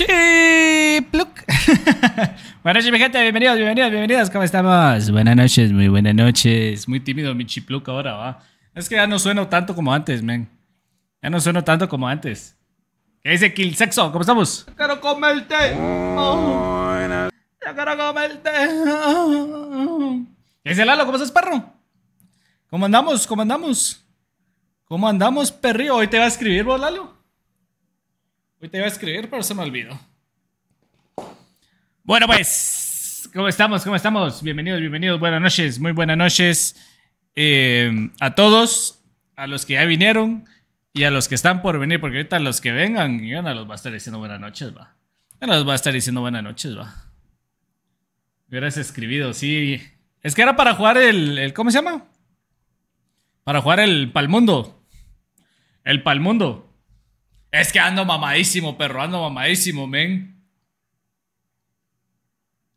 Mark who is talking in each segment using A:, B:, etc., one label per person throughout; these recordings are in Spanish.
A: Chipluc. buenas noches, mi gente. Bienvenidos, bienvenidos, bienvenidas. ¿Cómo estamos? Buenas noches, muy buenas noches. Muy tímido mi Chipluc ahora, va. Es que ya no sueno tanto como antes, men. Ya no sueno tanto como antes. ¿Qué dice Kill Sexo? ¿Cómo estamos? Yo quiero comerte. té. yo quiero el té. ¿Qué dice Lalo? ¿Cómo estás, perro? ¿Cómo andamos? ¿Cómo andamos? ¿Cómo andamos, perrío? Hoy te va a escribir vos, Lalo. Ahorita te iba a escribir, pero se me olvidó. Bueno, pues, ¿cómo estamos? ¿Cómo estamos? Bienvenidos, bienvenidos. Buenas noches, muy buenas noches eh, a todos, a los que ya vinieron y a los que están por venir, porque ahorita los que vengan, ya no los va a estar diciendo buenas noches, va. Ya no los va a estar diciendo buenas noches, va. Me hubieras escribido, sí. Es que era para jugar el, el ¿cómo se llama? Para jugar el Palmundo. El Palmundo. Es que ando mamadísimo, perro, ando mamadísimo, men.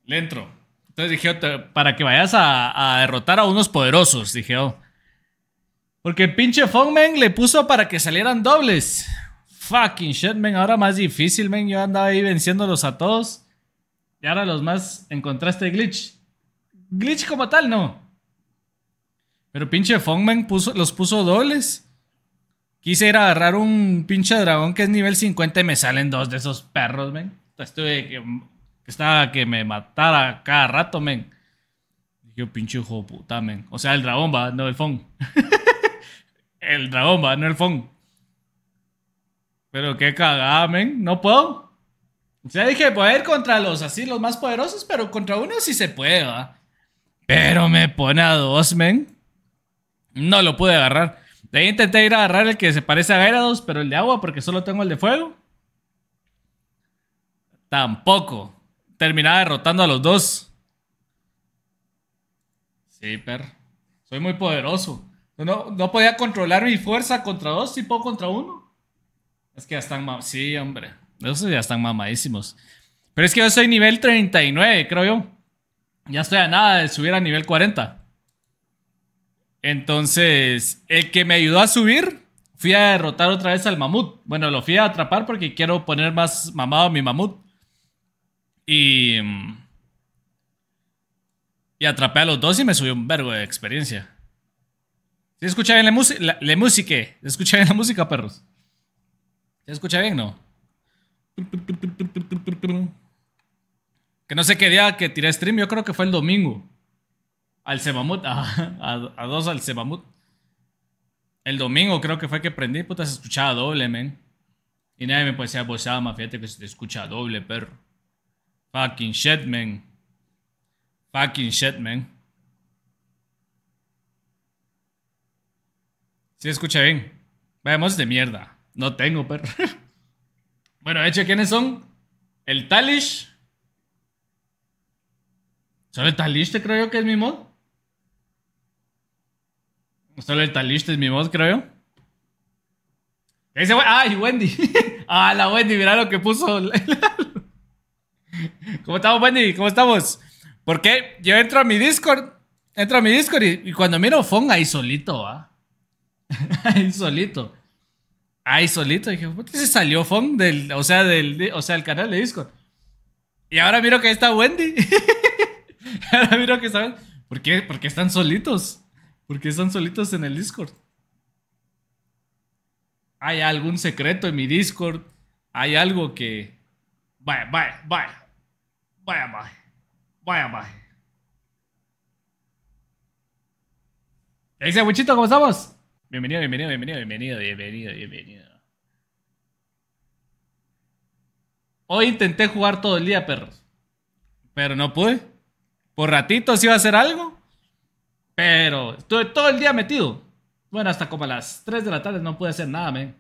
A: Le entro. Entonces dije, oh, para que vayas a, derrotar a unos poderosos, dije, oh". Porque pinche Fongmen le puso para que salieran dobles. Fucking shit, men. Ahora más difícil, men. Yo andaba ahí venciéndolos a todos. Y ahora los más encontraste glitch. Glitch como tal, no. Pero pinche Fongmen puso, los puso dobles. Quise ir a agarrar un pinche dragón que es nivel 50 y me salen dos de esos perros, men. Estuve que, estaba que me matara cada rato, men. Yo pinche hijo de puta, men. O sea, el dragón va, no el Fong. el dragón va, no el Fong. Pero qué cagada, men. No puedo. O sea, dije, puedo ir contra los así, los más poderosos, pero contra uno sí se puede, va. Pero me pone a dos, men. No lo pude agarrar. De ahí intenté ir a agarrar el que se parece a Gairados, pero el de agua, porque solo tengo el de fuego. Tampoco. Terminaba derrotando a los dos. Sí, per, Soy muy poderoso. No, no podía controlar mi fuerza contra dos, tipo puedo contra uno. Es que ya están Sí, hombre. Esos ya están mamadísimos. Pero es que yo soy nivel 39, creo yo. Ya estoy a nada de subir a nivel 40. Entonces, el que me ayudó a subir, fui a derrotar otra vez al mamut. Bueno, lo fui a atrapar porque quiero poner más mamado a mi mamut. Y. Mm, y atrapé a los dos y me subió un vergo de experiencia. ¿Se escucha bien la, música? La, ¿Se escucha bien la música, perros? ¿Se escucha bien, no? Que no sé qué día que tiré stream, yo creo que fue el domingo al a, a, dos al Sebamut. El domingo creo que fue que prendí, puta, se escuchaba doble, men. Y nadie me decir, más fíjate que se te escucha doble, perro. Fucking shit, men Fucking shit, man. Si escucha bien. vayamos de mierda. No tengo, perro. bueno, de hecho, ¿quiénes son? El Talish. Son el Talish te creo yo que es mi mod? Solo el taliste es mi voz, creo. ¡Ay, ah, Wendy! ¡Ah, la Wendy! Mirá lo que puso. ¿Cómo estamos, Wendy? ¿Cómo estamos? ¿Por qué? yo entro a mi Discord. Entro a mi Discord y, cuando miro Fong ahí solito, ¿ah? ahí solito. Ahí solito. dije, ¿por qué se salió Fong del, o sea, del, o sea, el canal de Discord? Y ahora miro que ahí está Wendy. ahora miro que está. ¿Por qué? ¿Por qué están solitos? Porque están solitos en el Discord. Hay algún secreto en mi Discord. Hay algo que. Vaya, vaya, vaya. Vaya, vaya. Vaya, vaya. ¿Qué dice, Wichito? ¿Cómo estamos? Bienvenido, bienvenido, bienvenido, bienvenido, bienvenido, bienvenido. Hoy intenté jugar todo el día, perros. Pero no pude. Por ratitos iba a hacer algo. Pero estuve todo el día metido. Bueno, hasta como a las 3 de la tarde no pude hacer nada, men.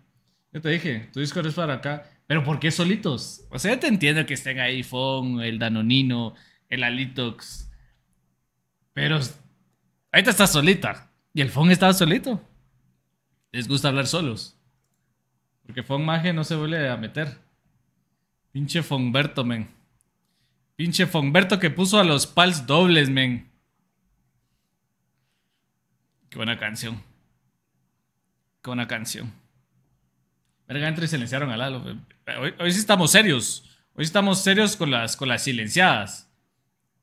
A: Yo te dije, tu Discord es para acá. Pero ¿por qué solitos? O sea, yo te entiendo que estén ahí Fon, el Danonino, el Alitox. Pero ahorita está solita. Y el Fon estaba solito. Les gusta hablar solos. Porque Fon Maje no se vuelve a meter. Pinche Fonberto, men. Pinche Fonberto que puso a los pals dobles, men. Qué buena canción. Qué buena canción. Verga, entre silenciaron a Lalo. Hoy, sí estamos serios. Hoy estamos serios con las, con las silenciadas.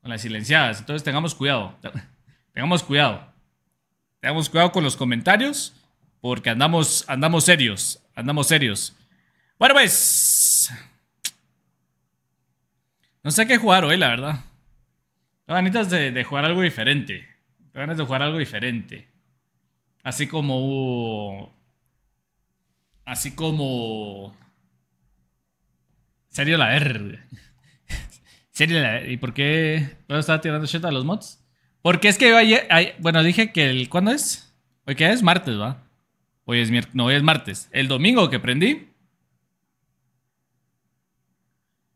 A: Con las silenciadas. Entonces tengamos cuidado. Tengamos cuidado. Tengamos cuidado con los comentarios. Porque andamos, andamos serios. Andamos serios. Bueno, pues. No sé qué jugar hoy, la verdad. Tengo ganas de, de jugar algo diferente. Tengo ganas de jugar algo diferente. Así como Así como. Serio la R. Serio la R. ¿Y por qué? pero estaba tirando shit a los mods? Porque es que ayer. bueno, dije que el. ¿Cuándo es? Hoy que es martes, ¿va? Hoy es miércoles. No, hoy es martes. El domingo que prendí.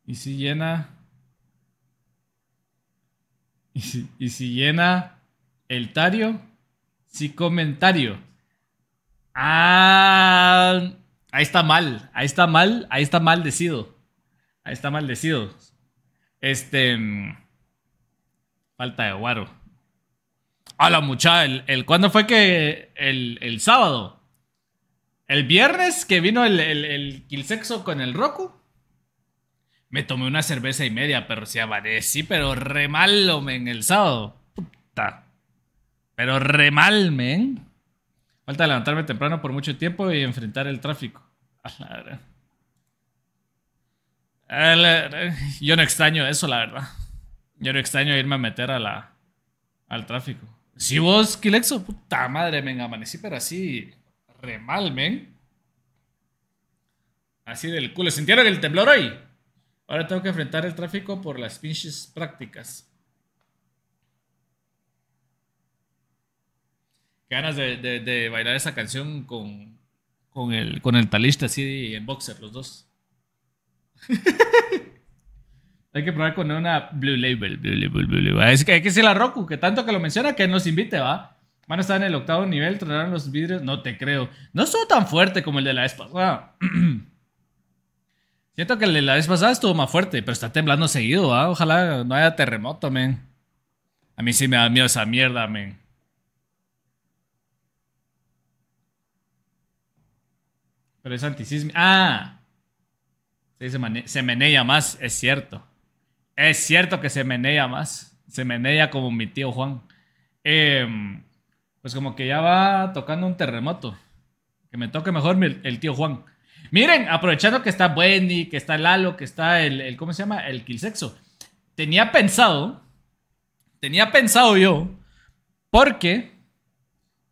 A: Y si llena. y si llena el tario. Sí, comentario. Ah, ahí está mal, ahí está mal, ahí está maldecido. Ahí está maldecido. Este. Falta de guaro. A la muchacha, el, ¿cuándo fue que? El, sábado. El viernes que vino el, el, Kilsexo con el Roku. Me tomé una cerveza y media, pero se sí, sí, pero re malo, en el sábado. Puta. Pero remalmen, Falta levantarme temprano por mucho tiempo y enfrentar el tráfico. Yo no extraño eso, la verdad. Yo no extraño irme a meter a la, al tráfico. Si vos, Kilexo, puta madre, me amanecí, pero así, remalmen. Así del culo. ¿Sintieron el temblor hoy? Ahora tengo que enfrentar el tráfico por las pinches prácticas. ganas de, bailar esa canción con, con, el, con el talista así y boxer, los dos. hay que probar con una Blue Label, hay que decirle a Roku, que tanto que lo menciona, que nos invite, ¿va? Van a estar en el octavo nivel, tronaron los vidrios. No te creo. No estuvo tan fuerte como el de la vez pasada. Siento que el de la vez pasada estuvo más fuerte, pero está temblando seguido, ¿va? Ojalá no haya terremoto, men. A mí sí me da miedo esa mierda, men. Pero es ¡Ah! se, se, menea más, es cierto. Es cierto que se menea más. Se menea como mi tío Juan. Em, pues como que ya va tocando un terremoto. Que me toque mejor el tío Juan. Miren, aprovechando que está Wendy, que está Lalo, que está el, el ¿cómo se llama? El Kilsexo. Tenía pensado, tenía pensado yo, porque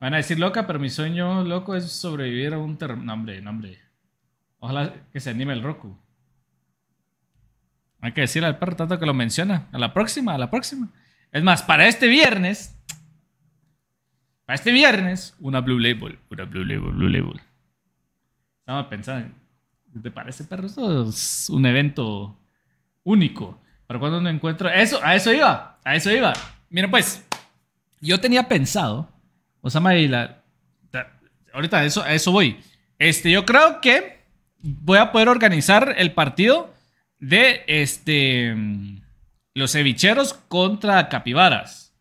A: Van a decir loca, pero mi sueño loco es sobrevivir a un terremoto. nombre. hombre, no, hombre. Ojalá que se anime el Roku. Hay que decirle al perro tanto que lo menciona. A la próxima, a la próxima. Es más, para este viernes. Para este viernes, una Blue Label. Una Blue Label, Blue Label. Estaba pensando. ¿Te parece, perro? Esto es un evento único. Pero cuando no encuentro? Eso, a eso iba. A eso iba. Mira, pues. Yo tenía pensado o y la, ahorita a eso, eso voy. Este, yo creo que voy a poder organizar el partido de este los cevicheros contra capibaras.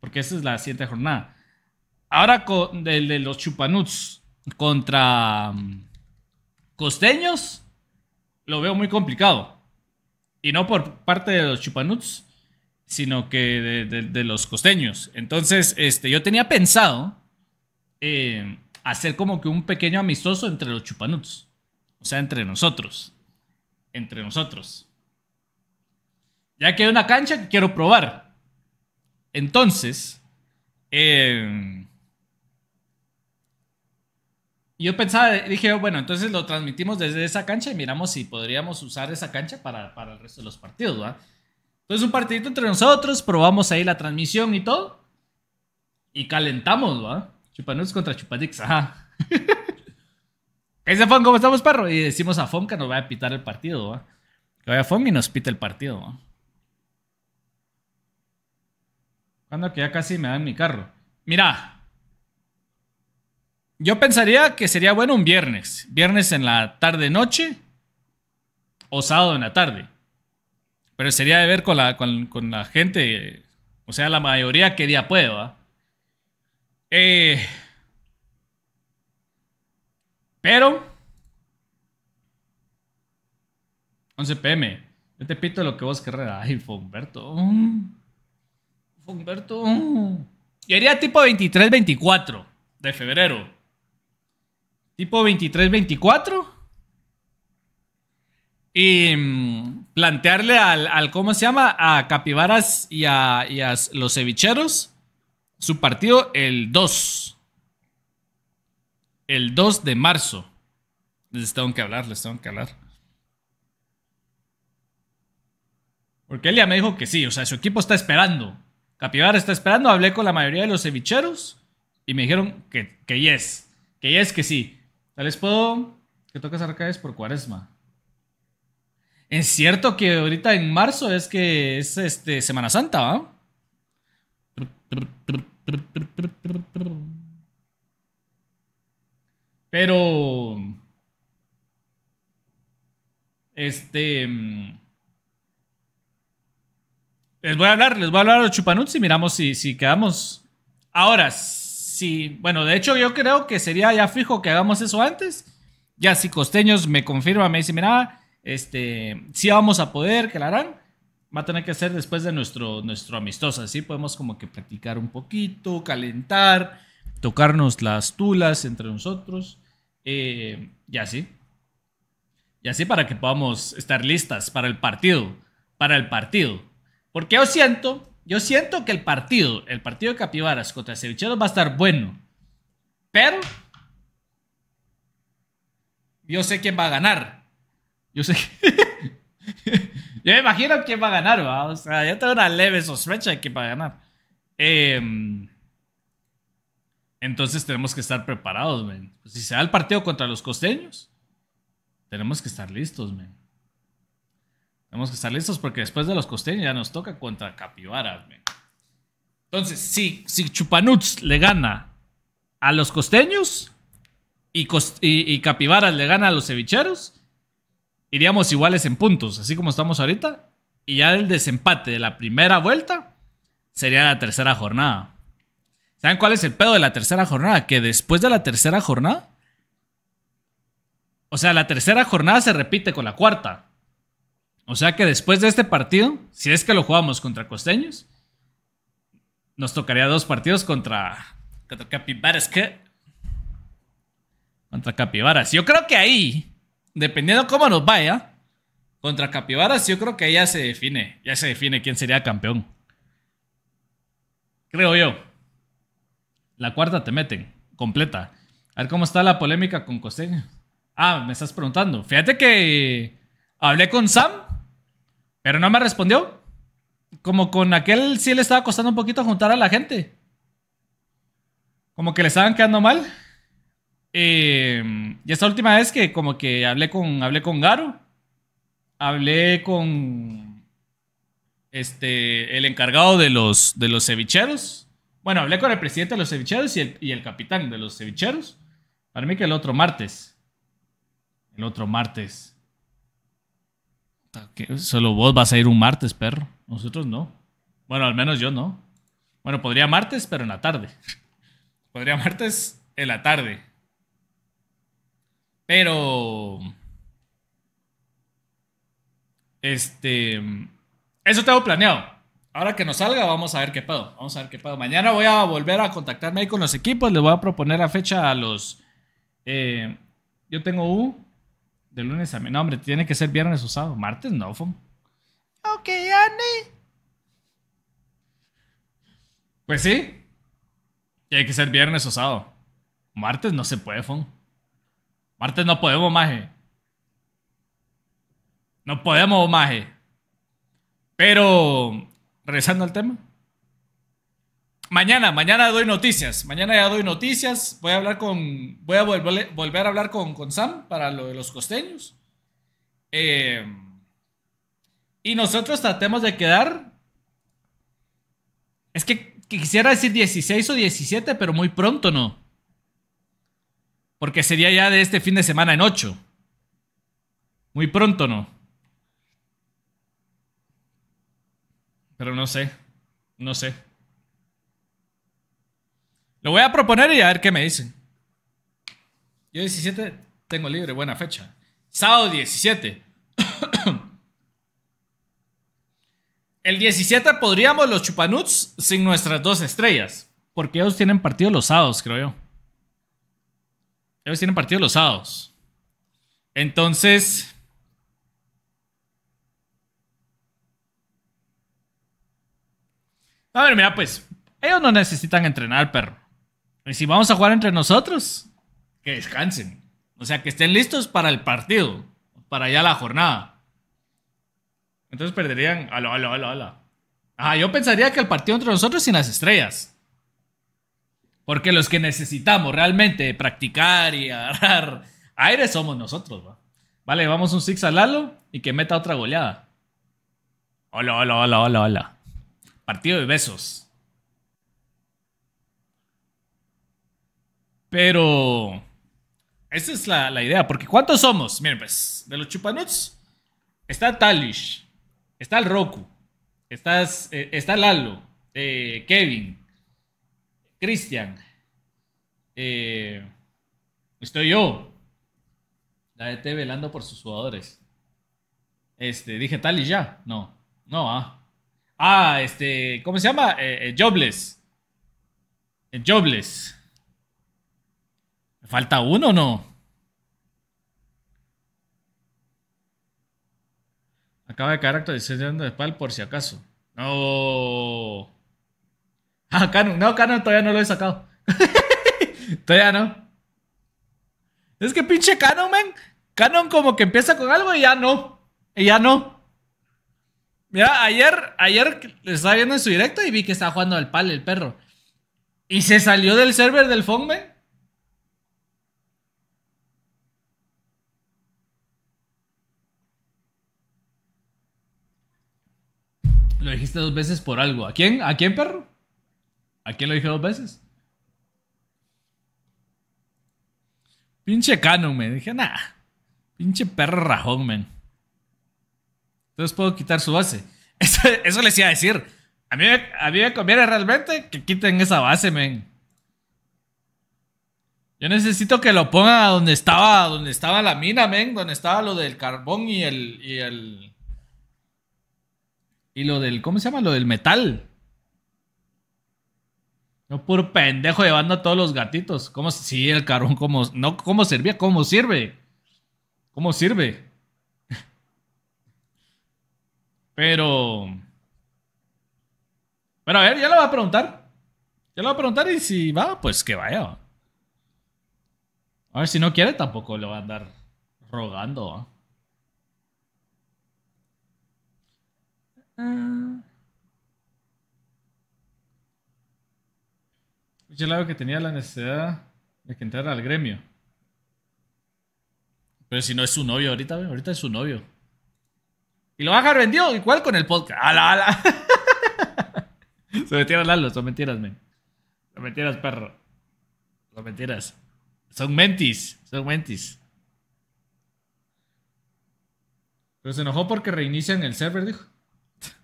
A: Porque esa es la siguiente jornada. Ahora con el de los chupanuts contra um, costeños, lo veo muy complicado. Y no por parte de los chupanuts, sino que de, los costeños. Entonces, este, yo tenía pensado eh, hacer como que un pequeño amistoso entre los chupanuts. O sea, entre nosotros. Entre nosotros. Ya que hay una cancha que quiero probar. Entonces, eh, yo pensaba, dije, bueno, entonces lo transmitimos desde esa cancha y miramos si podríamos usar esa cancha para, para el resto de los partidos, ¿verdad? Entonces un partidito entre nosotros, probamos ahí la transmisión y todo. Y calentamos, ¿va? Chupanuts contra Chupadix, ajá. ¿Qué dice Fon? ¿Cómo estamos, perro? Y decimos a Fon que nos va a pitar el partido, ¿va? Que vaya Fon y nos pita el partido, Cuando que ya casi me dan mi carro. Mira. Yo pensaría que sería bueno un viernes. Viernes en la tarde-noche o sábado en la tarde. Pero sería de ver con la, con, la gente, o sea, la mayoría que día puedo. Eh, pero, 11 pm, yo te pito lo que vos querrás. Ay, Fumberto. Fonberto. Y haría tipo 23-24 de febrero. Tipo 23-24. Y mm, plantearle al, al, ¿cómo se llama? A Capibaras y a, los cevicheros su partido el 2. El 2 de marzo. Les tengo que hablar, les tengo que hablar. Porque él ya me dijo que sí, o sea, su equipo está esperando. Capivaras está esperando, hablé con la mayoría de los cevicheros y me dijeron que, que yes, que yes, que sí. tal les puedo que tocas arcades por cuaresma. Es cierto que ahorita en marzo es que es este Semana Santa, ¿va? Pero. Este. Mm, les voy a hablar, les voy a hablar a los chupanuts y miramos si, si quedamos. Ahora, sí. bueno, de hecho, yo creo que sería ya fijo que hagamos eso antes. Ya si costeños me confirma, me dice, mira este, si vamos a poder, que la harán. Va a tener que ser después de nuestro, nuestro amistoso. Así podemos como que practicar un poquito, calentar, tocarnos las tulas entre nosotros. Eh, y así. Y así para que podamos estar listas para el partido. Para el partido. Porque yo siento, yo siento que el partido, el partido de Capivaras contra Cevicheros va a estar bueno. Pero yo sé quién va a ganar. Yo sé yo me imagino quién va a ganar, ¿va? O sea, yo tengo una leve sospecha de quién va a ganar. Em, entonces tenemos que estar preparados, men. Pues, si se da el partido contra los costeños, tenemos que estar listos, men. Tenemos que estar listos porque después de los costeños ya nos toca contra Capivaras, men. Entonces, si, si Chupanuts le gana a los costeños y, cost y, le gana a los cevicheros, iríamos iguales en puntos, así como estamos ahorita. Y ya el desempate de la primera vuelta sería la tercera jornada. ¿Saben cuál es el pedo de la tercera jornada? Que después de la tercera jornada. O sea, la tercera jornada se repite con la cuarta. O sea que después de este partido, si es que lo jugamos contra costeños, nos tocaría dos partidos contra. Contra Capibaras, ¿qué? Contra Capibaras. Yo creo que ahí dependiendo cómo nos vaya, contra Capibaras, yo creo que ya se define. Ya se define quién sería campeón. Creo yo. La cuarta te meten, completa. A ver cómo está la polémica con Costeño. Ah, me estás preguntando. Fíjate que hablé con Sam, pero no me respondió. Como con aquel sí le estaba costando un poquito juntar a la gente. Como que le estaban quedando mal. Em, y esta última vez que como que hablé con, hablé con Garo, hablé con este, el encargado de los, de los cevicheros. Bueno, hablé con el presidente de los cevicheros y el, y el capitán de los cevicheros. Para mí que el otro martes. El otro martes. Solo vos vas a ir un martes, perro. Nosotros no. Bueno, al menos yo no. Bueno, podría martes, pero en la tarde. podría martes en la tarde. Pero. Este. Eso tengo planeado. Ahora que nos salga, vamos a ver qué pedo. Vamos a ver qué pedo. Mañana voy a volver a contactarme ahí con los equipos. Les voy a proponer la fecha a los. Eh, yo tengo U de lunes a mi No, hombre, tiene que ser viernes o sábado. Martes no, Fon. Ok, Annie. Pues sí. Tiene que ser viernes o sábado. Martes no se puede, Fon. Martes no podemos, maje. No podemos, maje. Pero, regresando al tema. Mañana, mañana doy noticias. Mañana ya doy noticias. Voy a hablar con. Voy a volver, a hablar con, Sam para lo de los costeños. Eh, y nosotros tratemos de quedar. Es que quisiera decir 16 o 17, pero muy pronto no. Porque sería ya de este fin de semana en 8. Muy pronto, ¿no? Pero no sé. No sé. Lo voy a proponer y a ver qué me dicen. Yo 17 tengo libre, buena fecha. Sábado 17. El 17 podríamos los chupanuts sin nuestras dos estrellas. Porque ellos tienen partido los sábados, creo yo tienen partido los sábados. Entonces. A ver, mira, pues. Ellos no necesitan entrenar perro. Y si vamos a jugar entre nosotros, que descansen. O sea, que estén listos para el partido. Para ya la jornada. Entonces perderían. a aló, aló, aló. Ah, yo pensaría que el partido entre nosotros sin las estrellas. Porque los que necesitamos realmente practicar y agarrar aire somos nosotros, Vale, vamos un six a Lalo y que meta otra goleada. Hola, hola, hola, hola, hola. Partido de besos. Pero... Esa es la, idea, porque ¿cuántos somos? Miren, pues, de los chupanuts está Talish, está el Roku, eh, está, Lalo, eh, Kevin, Cristian, eh, estoy yo. La ET velando por sus jugadores. Este, dije tal y ya. No, no, ah. Ah, este, ¿cómo se llama? El eh, Jobles. Eh, Jobless. Jobless. ¿Me falta uno o no? Acaba de caer actualización de PAL por si acaso. No. Ah, Canon. No, Canon todavía no lo he sacado. todavía no. Es que pinche Canon, man. Canon como que empieza con algo y ya no. Y ya no. Mira, ayer, ayer estaba viendo en su directo y vi que estaba jugando al pal el perro. Y se salió del server del phone, man. Lo dijiste dos veces por algo. ¿A quién? ¿A quién, perro? ¿A quién lo dije dos veces? Pinche Canon, me Dije, nada. Pinche perro rajón, men. Entonces puedo quitar su base. Eso, eso, les iba a decir. A mí, a mí me conviene realmente que quiten esa base, men. Yo necesito que lo ponga donde estaba, donde estaba la mina, men, donde estaba lo del carbón y el, y el. Y lo del. ¿Cómo se llama? Lo del metal. No, puro pendejo llevando a todos los gatitos. ¿Cómo? Sí, el carón ¿cómo? No, ¿cómo servía? ¿Cómo sirve? ¿Cómo sirve? Pero... Pero a ver, ya lo va a preguntar. Ya lo va a preguntar y si va, pues que vaya. A ver, si no quiere tampoco lo va a andar rogando. lado que tenía la necesidad de que entrara al gremio. Pero si no es su novio ahorita, ahorita es su novio. Y lo va a vendido, igual con el podcast. ¡Ala, ala! son mentiras, Lalo, son mentiras, men. Son mentiras, perro. Son mentiras. Son mentis, son mentis. Pero se enojó porque reinician el server, dijo.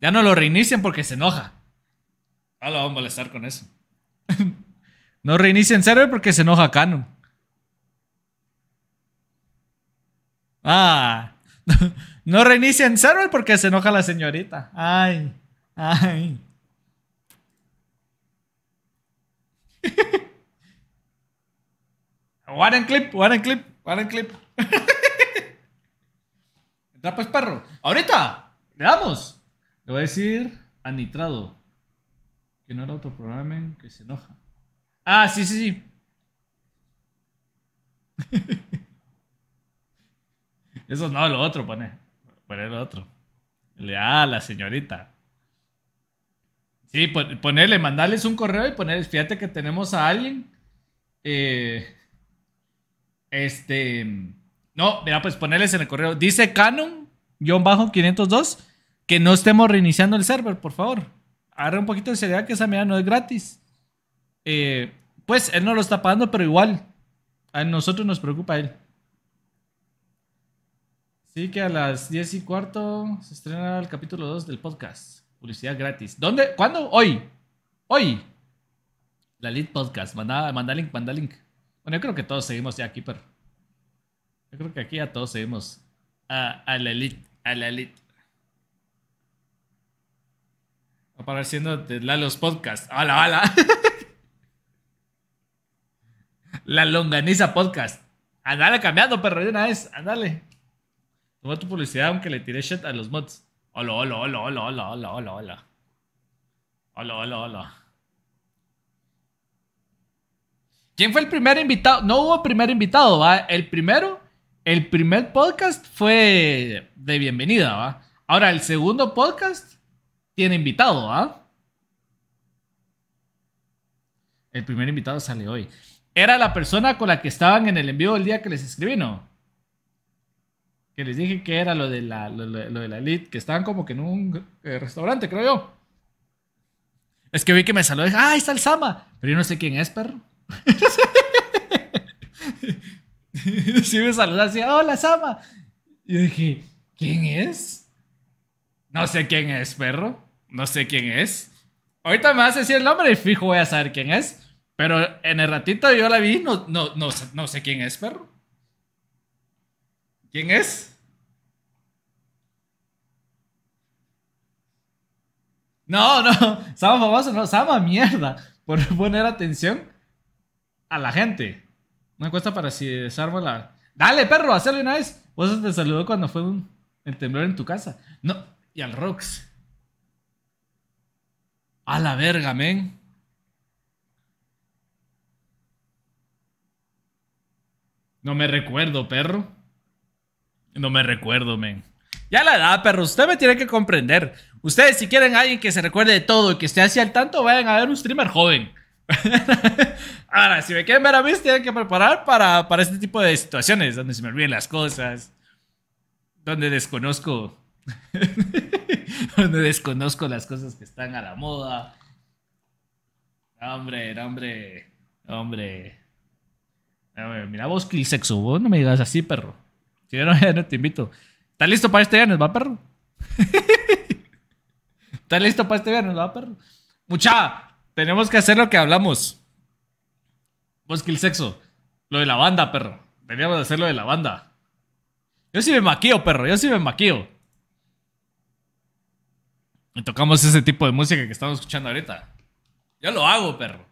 A: ya no lo reinician porque se enoja. Ah, lo vamos a molestar con eso no reinicien server porque se enoja Canon. Ah, no reinicien server porque se enoja la señorita. Ay, ay. Warren clip, Warren clip, Warren clip. Entra pues, perro. Ahorita, le damos. Le voy a decir anitrado que no lo autoprogramen, que se enoja. Ah, sí, sí, sí. Eso no, lo otro, pone. Poner el otro. Le ah, a la señorita. Sí, ponerle, mandarles un correo y ponerles, fíjate que tenemos a alguien. Eh, este. No, mira, pues ponerles en el correo. Dice Canon, 502, que no estemos reiniciando el server, por favor agarra un poquito de seriedad que esa media no es gratis. Eh, pues él no lo está pagando, pero igual. A nosotros nos preocupa él. Sí, que a las 10 y cuarto se estrena el capítulo 2 del podcast. Publicidad gratis. ¿Dónde? ¿Cuándo? Hoy. Hoy. La Elite Podcast. Manda, manda link, manda link. Bueno, yo creo que todos seguimos ya aquí, pero. Yo creo que aquí ya todos seguimos a, la Elite, A la Elite. Apareciendo de Lalo's Podcast. ¡Hala, hala! La Longaniza Podcast. Andale cambiando, perro, de una vez. Andale. Toma tu publicidad aunque le tiré shit a los mods. Hola, hola, hola, hola, hola, hola, hola, hola. Hola, hola, hola. ¿Quién fue el primer invitado? No hubo primer invitado, ¿va? El primero, el primer podcast fue de bienvenida, ¿va? Ahora, el segundo podcast tiene invitado, ¿ah? El primer invitado sale hoy. Era la persona con la que estaban en el envío el día que les escribí, ¿no? Que les dije que era lo de la, lo, de la elite, que estaban como que en un eh, restaurante, creo yo. Es que vi que me saludó. Ah, ahí está el Sama. Pero yo no sé quién es, perro. sí me saludó así, hola Sama. Y yo dije, ¿quién es? No sé quién es, perro no sé quién es. Ahorita me vas a decir el nombre y fijo voy a saber quién es. Pero en el ratito yo la vi, no, no, no, sé quién es, perro. ¿Quién es? No, no, Sama famoso, no, Sama mierda, por poner atención a la gente. me cuesta para si la... Dale, perro, hazle una vez. Vos te saludó cuando fue un, el temblor en tu casa. No, y al Rox. A la verga, men. No me recuerdo, perro. No me recuerdo, men. Ya la edad, perro. Usted me tiene que comprender. Ustedes, si quieren a alguien que se recuerde de todo y que esté así al tanto, vayan a ver un streamer joven. Ahora, si me quieren ver a mí, se tienen que preparar para, para este tipo de situaciones donde se me olviden las cosas, donde desconozco donde desconozco las cosas que están a la moda. Hombre, hombre, hombre. hombre mira vos, sexo vos no me digas así, perro. Si no, no te invito. ¿Estás listo para este viernes, va, perro? ¿Estás listo para este viernes, va, perro? Mucha, tenemos que hacer lo que hablamos. Vos, sexo, Lo de la banda, perro. Teníamos que hacer lo de la banda. Yo sí me maquillo, perro. Yo sí me maquillo. Y tocamos ese tipo de música que estamos escuchando ahorita. Yo lo hago, perro.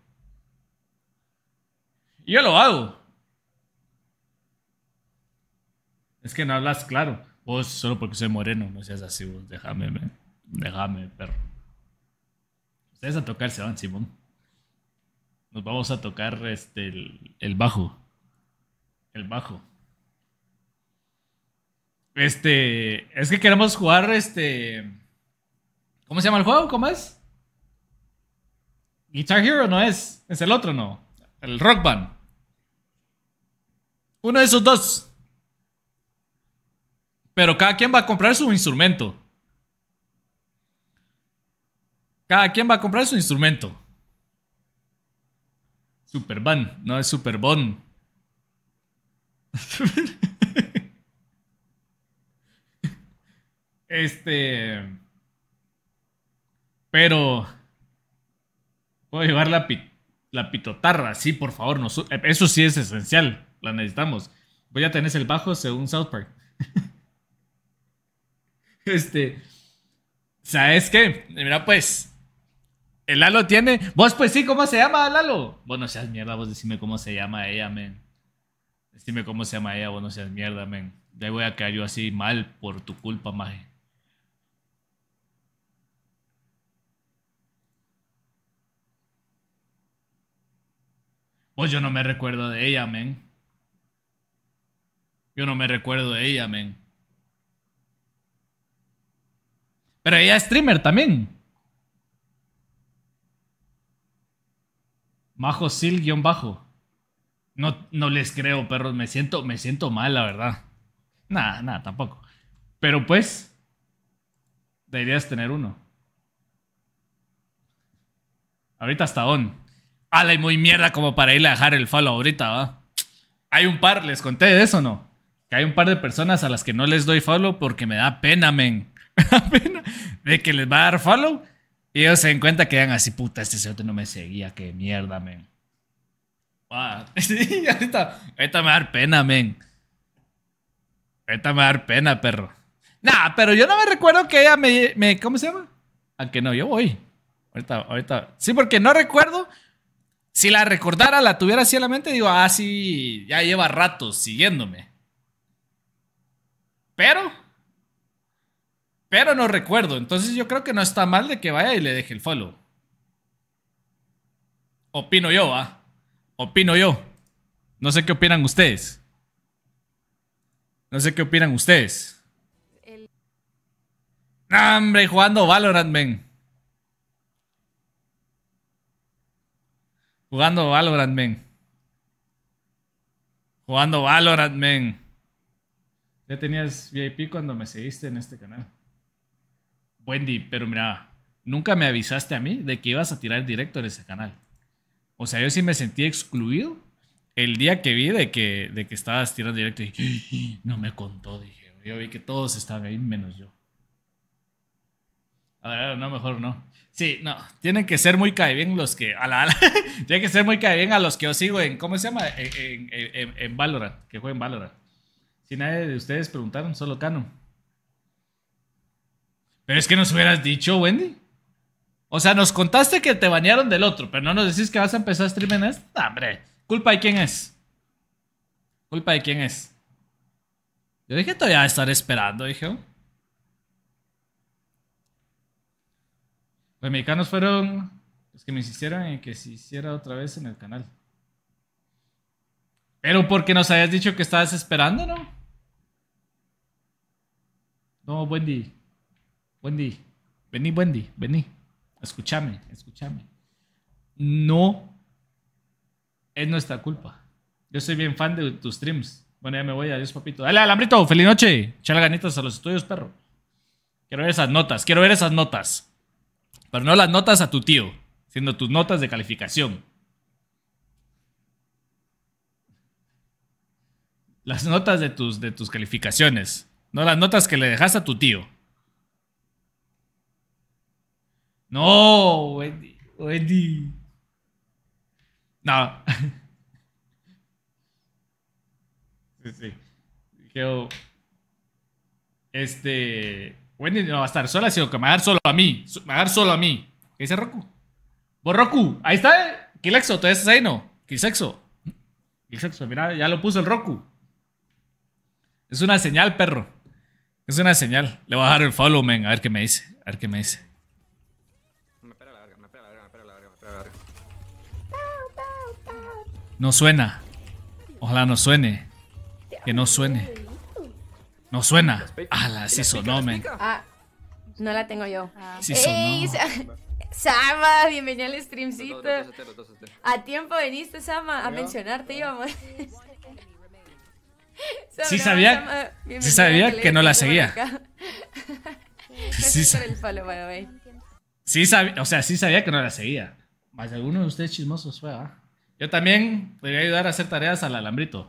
A: Yo lo hago. Es que no hablas claro. Vos solo porque soy moreno, no seas así, vos. Déjame, déjame, perro. Ustedes a tocar se van, Simón. Nos vamos a tocar este el, el bajo. El bajo. Este, es que queremos jugar este ¿Cómo se llama el juego? ¿Cómo es? Guitar Hero no es. Es el otro, no. El Rock Band. Uno de esos dos. Pero cada quien va a comprar su instrumento. Cada quien va a comprar su instrumento. Super Band. no es Super Bon. este. Pero. Puedo llevar la, pitotarra, sí, por favor. eso sí es esencial. La necesitamos. Voy a tener el bajo según South Park. este. ¿Sabes qué? Mira, pues. El Lalo tiene. Vos, pues sí, ¿cómo se llama Lalo? Vos no seas mierda, vos decime cómo se llama ella, men. Decime cómo se llama ella, vos no seas mierda, men. Ya voy a caer yo así mal por tu culpa, maje. Pues yo no me recuerdo de ella, men. Yo no me recuerdo de ella, men. Pero ella es streamer también. Majo Sil bajo. No, no les creo, perros. Me siento, me siento mal, la verdad. Nada, nada, tampoco. Pero pues, deberías tener uno. Ahorita hasta on ala, hay muy mierda como para ir a dejar el follow ahorita, ¿va? Hay un par, les conté de eso, ¿no? Que hay un par de personas a las que no les doy follow porque me da pena, men. pena de que les va a dar follow. Y ellos se dan cuenta que eran así, puta, este señor no me seguía, qué mierda, men. Ah, sí, ahorita, ahorita, me va dar pena, men. Ahorita me va pena, perro. Nah, pero yo no me recuerdo que ella me, me, ¿Cómo se llama? Aunque no, yo voy. Ahorita, ahorita. Sí, porque no recuerdo si la recordara, la tuviera así en la mente, digo, ah, sí, ya lleva rato siguiéndome. Pero, pero no recuerdo. Entonces yo creo que no está mal de que vaya y le deje el follow. Opino yo, ¿ah? Opino yo. No sé qué opinan ustedes. No sé qué opinan ustedes. hombre, jugando Valorant, men. Jugando Valorant, men. Jugando Valorant, men. Ya tenías VIP cuando me seguiste en este canal. Wendy, pero mira, nunca me avisaste a mí de que ibas a tirar directo en ese canal. O sea, yo sí me sentí excluido el día que vi de que, de que estabas tirando directo. Y no me contó, dije. Yo vi que todos estaban ahí menos yo ver, no, mejor no. Sí, no, tienen que ser muy cae bien los que. A la, tienen que ser muy cae bien a los que os sigo en. ¿Cómo se llama? En, en, en, Valorant, que jueguen Valorant. Si nadie de ustedes preguntaron, solo Cano. Pero es que nos hubieras dicho, Wendy. O sea, nos contaste que te bañaron del otro, pero no nos decís que vas a empezar a streamer en este. hombre, culpa de quién es. Culpa de quién es. Yo dije, todavía estar esperando, dije. Oh. Los mexicanos fueron los que me insistieron en que se hiciera otra vez en el canal. Pero porque nos habías dicho que estabas esperando, ¿no? No, Wendy. Wendy. Vení, Wendy. Vení. Escúchame, escúchame. No es nuestra culpa. Yo soy bien fan de tus streams. Bueno, ya me voy. Adiós, papito. Dale, alambrito. Feliz noche. Echarle ganitas a los estudios, perro. Quiero ver esas notas. Quiero ver esas notas. Pero no las notas a tu tío, sino tus notas de calificación. Las notas de tus, de tus calificaciones, no las notas que le dejas a tu tío. No, Wendy, Wendy. No. sí, sí. este. Wendy no va a estar sola, sino que me va a dar solo a mí. Me va a dar solo a mí. ¿Qué dice Roku? Vos, pues, Roku, ahí está. Eh. ¿Qué ¿Todavía estás ahí, no? ¿Qué sexo? sexo? Mira, ya lo puso el Roku. Es una señal, perro. Es una señal. Le voy a dar el follow, men. A ver qué me dice. A ver qué me dice.
B: la la la
A: No suena. Ojalá no suene. Que no suene. No suena. Ala, sí sonó, men. Ah, no la tengo yo. Sama, bienvenido al streamcito. A tiempo veniste, Sama, a mencionarte ah. íbamos. sí sabía, sabía que no la seguía.
C: sí, sabía,
A: o sea, sí sabía que no la seguía. Más de alguno de ustedes chismosos fue, Yo también podría ayudar a hacer tareas al alambrito.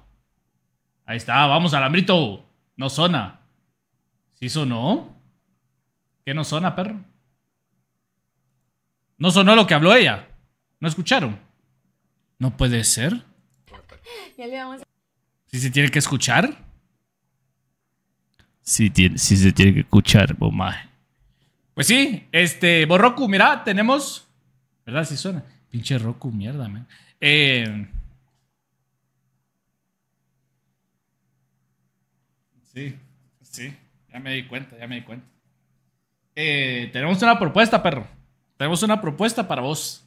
A: Ahí está, vamos alambrito. No suena? ¿Sí sonó? ¿Qué no sona, perro? No sonó lo que habló ella. ¿No escucharon? No puede ser. si ¿Sí se tiene que escuchar? Sí, tiene, se tiene que escuchar, bomba. Pues sí, este, Borroku, mira, tenemos... ¿Verdad? Sí suena. Pinche Roku, mierda, man. Eh... Sí, sí, ya me di cuenta, ya me di cuenta. Eh, tenemos una propuesta, perro. Tenemos una propuesta para vos.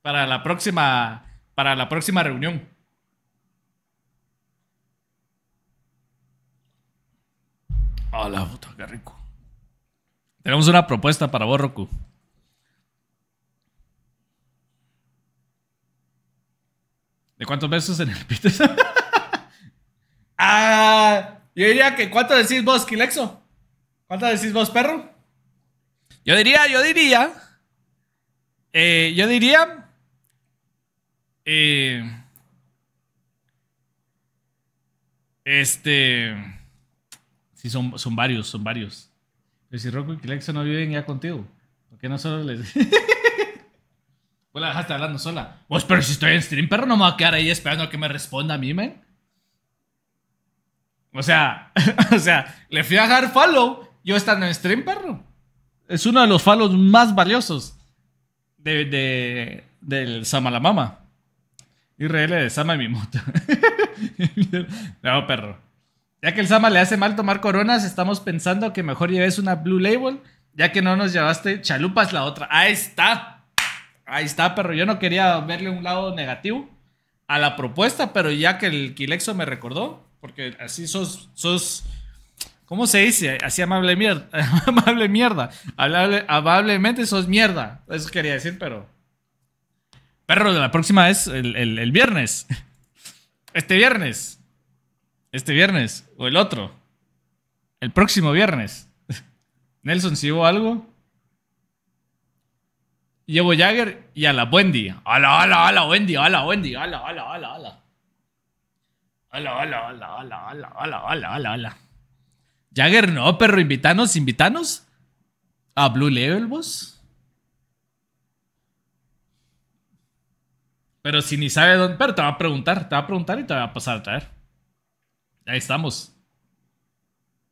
A: Para la próxima, para la próxima reunión. Hola, ah, puta, qué rico. Tenemos una propuesta para vos, Roku. ¿De cuántos besos en el pito? ah, yo diría que ¿cuánto decís vos, Quilexo? ¿Cuánto decís vos, perro? Yo diría, yo diría. Eh, yo diría. Eh, este. Si son, son varios, son varios. Pero si Rocco y Kilexo no viven ya contigo, porque no solo les. Vos la dejaste hablando sola. Vos, pero si estoy en stream, perro, no me voy a quedar ahí esperando a que me responda a mí, men. O sea, o sea, le fui a dejar follow yo estando en stream, perro. Es uno de los follows más valiosos de, de, del Mama. reele de Sama y moto no, perro. Ya que el Sama le hace mal tomar coronas, estamos pensando que mejor lleves una Blue Label, ya que no nos llevaste chalupas la otra. Ahí está. Ahí está, perro. Yo no quería verle un lado negativo a la propuesta, pero ya que el Kilexo me recordó, porque así sos, sos, ¿cómo se dice? Así amable mierda. amable mierda. amablemente sos mierda. Eso quería decir, pero... Perro, la próxima es el, viernes. Este viernes. Este viernes. O el otro. El próximo viernes. Nelson, si algo. Llevo Jagger y a la Wendy. ¡Hala, hala, hala, Wendy! ¡Hala, Wendy! ¡Hala, hala, hala, hala wendy la wendy hala hala hala hala
B: Hola, hola, hola, hola, hola, hola, hola, hola,
A: hola. Jagger, no, perro, invítanos, invitanos. A Blue Level, Boss. Pero si ni sabe dónde. Pero te va a preguntar, te va a preguntar y te va a pasar a traer. Ahí estamos.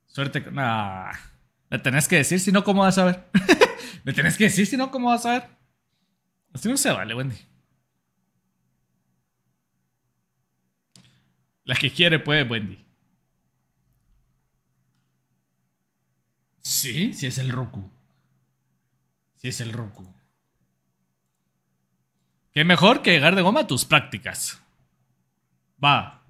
A: Suerte. Nah. Me tenés que decir, si no, ¿cómo vas a ver? Me tenés que decir, si no, ¿cómo vas a ver? Así no se vale, Wendy. La que quiere, puede, Wendy. Sí, sí es el Roku. Sí es el Roku. ¿Qué mejor que llegar de goma a tus prácticas? Va.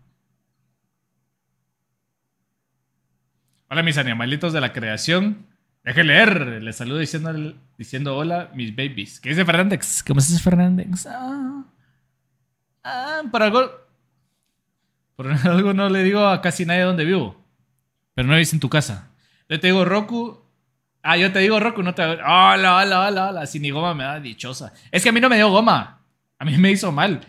A: Hola, mis animalitos de la creación. Deje leer. Les saludo diciendo, diciendo hola, mis babies. ¿Qué dice Fernández? ¿Cómo dice Fernández? Ah, ah para por algo no le digo a casi nadie dónde vivo. Pero no vives en tu casa. Yo te digo Roku. Ah, yo te digo Roku, no te. Hola, hola, hola, hola. Si goma me da dichosa. Es que a mí no me dio goma. A mí me hizo mal.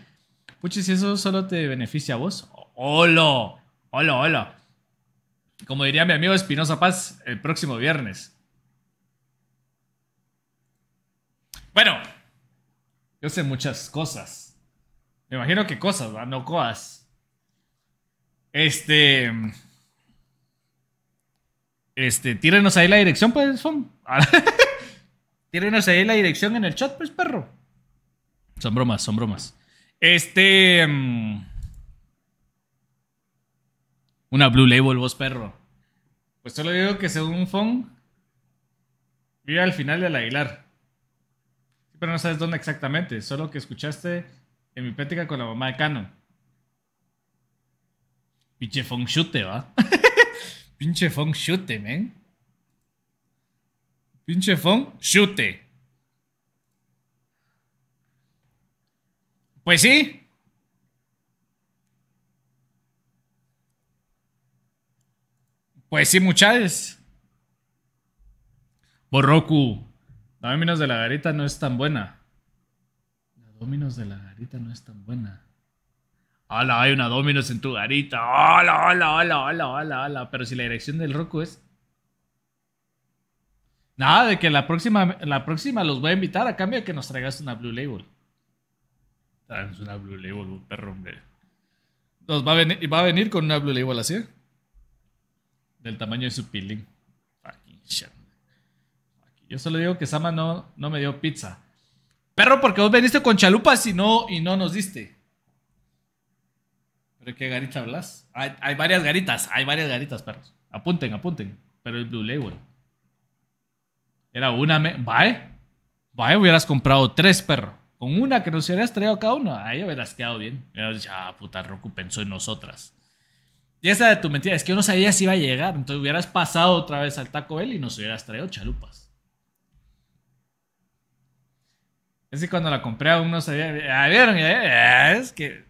A: Puches, si eso solo te beneficia a vos. Hola, hola, hola. Como diría mi amigo Espinosa Paz, el próximo viernes. Bueno, yo sé muchas cosas. Me imagino que cosas, no coas. Este. Este, tírenos ahí la dirección, pues, son. tírenos ahí la dirección en el chat, pues, perro. Son bromas, son bromas. Este. Em, una Blue Label, vos, perro. Pues solo digo que según fong, vive al final del Aguilar. Pero no sabes dónde exactamente, solo que escuchaste en mi plática con la mamá de Cano. Pinche fong shute, va. Pinche fong shute, men. Pinche fong shute. Pues sí. Pues sí, muchachos. Borroku. La Dominos de la Garita no es tan buena. La Dominos de la Garita no es tan buena. Hola, hay una Dominos en tu garita. Hola, hola, hola, hola, hola, hola. Pero si la dirección del Roku es. Nada, de que la próxima, la próxima los voy a invitar a cambio de que nos traigas una Blue Label. Traemos una Blue Label, un perro, hombre. Nos va a venir, va a venir con una Blue Label así. ¿eh? Del tamaño de su peeling. Yo solo digo que Sama no, no me dio pizza. Perro, porque vos veniste con chalupas y no, y no nos diste. ¿Pero qué garita hablas? Hay, varias garitas, hay varias garitas, perros. Apunten, apunten. Pero el Blue Label. Era una... Me ¿Vale? Hubieras comprado tres, perro. Con una que nos hubieras traído cada uno. Ahí hubieras quedado bien. Hubieras dicho, ah, puta, Roku pensó en nosotras. Y esa de tu mentira, es que yo no sabía si iba a llegar. Entonces hubieras pasado otra vez al Taco Bell y nos hubieras traído chalupas. Es que cuando la compré aún no sabía. Ah, ¿Vieron? Eh, es que.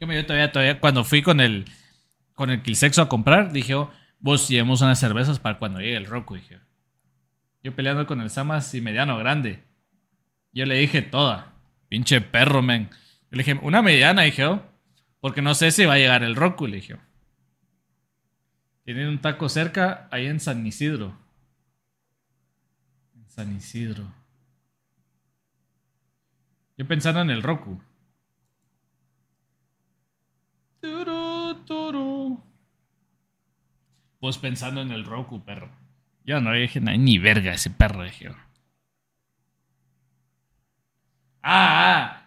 A: Yo todavía, todavía, cuando fui con el, con el Kilsexo a comprar, dije, oh, vos llevemos unas cervezas para cuando llegue el Roku, dije. Yo peleando con el Samas y mediano grande. Yo le dije toda. Pinche perro, men. le dije, una mediana, dije, oh, porque no sé si va a llegar el Roku, le dije. Tienen un taco cerca ahí en San Isidro. En San Isidro. Yo pensando en el Roku. Pues pensando en el Roku, perro. Yo no dije ni verga ese perro, de Ah, ah,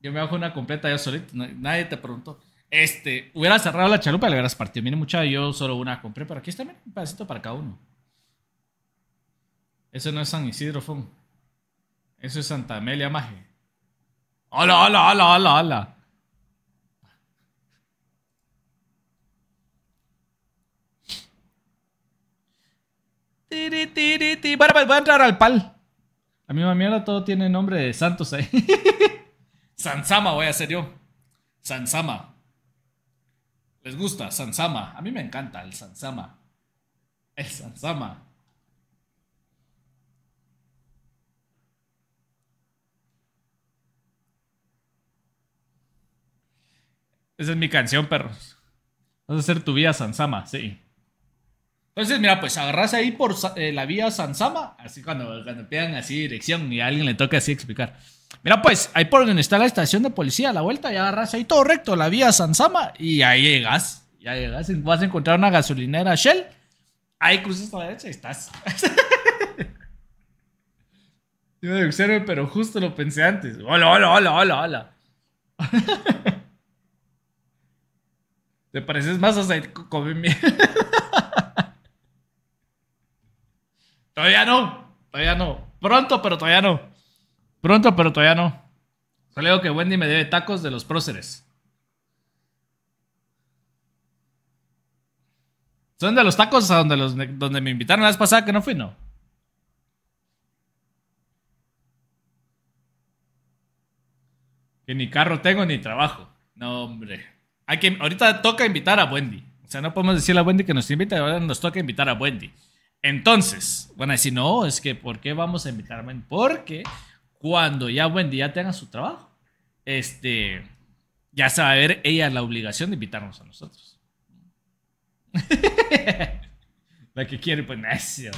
A: yo me bajo una completa yo solito. Nadie te preguntó. Este, hubiera cerrado la chalupa y le hubieras partido. Mire, mucha yo solo una compré, pero aquí está, un pedacito para cada uno. Ese no es San Isidro Fon. Eso es Santa Amelia Maje. ¡Hola, hola, hola, hola, hola! Ti, voy a entrar al pal. a misma mierda, todo tiene nombre de santos eh. ahí. Sansama voy a ser yo. Sansama. ¿Les gusta? Sansama. A mí me encanta el Sansama. El Sansama. Esa es mi canción, perros. Vas a hacer tu vida Sansama, sí. Entonces, mira, pues agarras ahí por eh, la vía Sansama, así cuando, cuando así dirección y a alguien le toca así explicar. Mira, pues ahí por donde está la estación de policía a la vuelta, ya agarras ahí todo recto la vía Sansama y ahí llegas. Ya llegas, vas a encontrar una gasolinera Shell. Ahí cruzas a la derecha y estás. Yo me observo, pero justo lo pensé antes. Hola, hola, hola, hola, hola. Te pareces más a Todavía no, todavía no. Pronto, pero todavía no. Pronto, pero todavía no. Solo digo que Wendy me debe tacos de los próceres. ¿Son de los tacos a donde, los, donde me invitaron la vez pasada que no fui? No. Que ni carro tengo ni trabajo. No, hombre. Hay que, ahorita toca invitar a Wendy. O sea, no podemos decirle a Wendy que nos invite ahora nos toca invitar a Wendy. Entonces, van a decir, no, es que ¿por qué vamos a invitarme? Porque cuando ya Wendy ya tenga su trabajo, este, ya se va a ver ella la obligación de invitarnos a nosotros. la que quiere, pues, necio.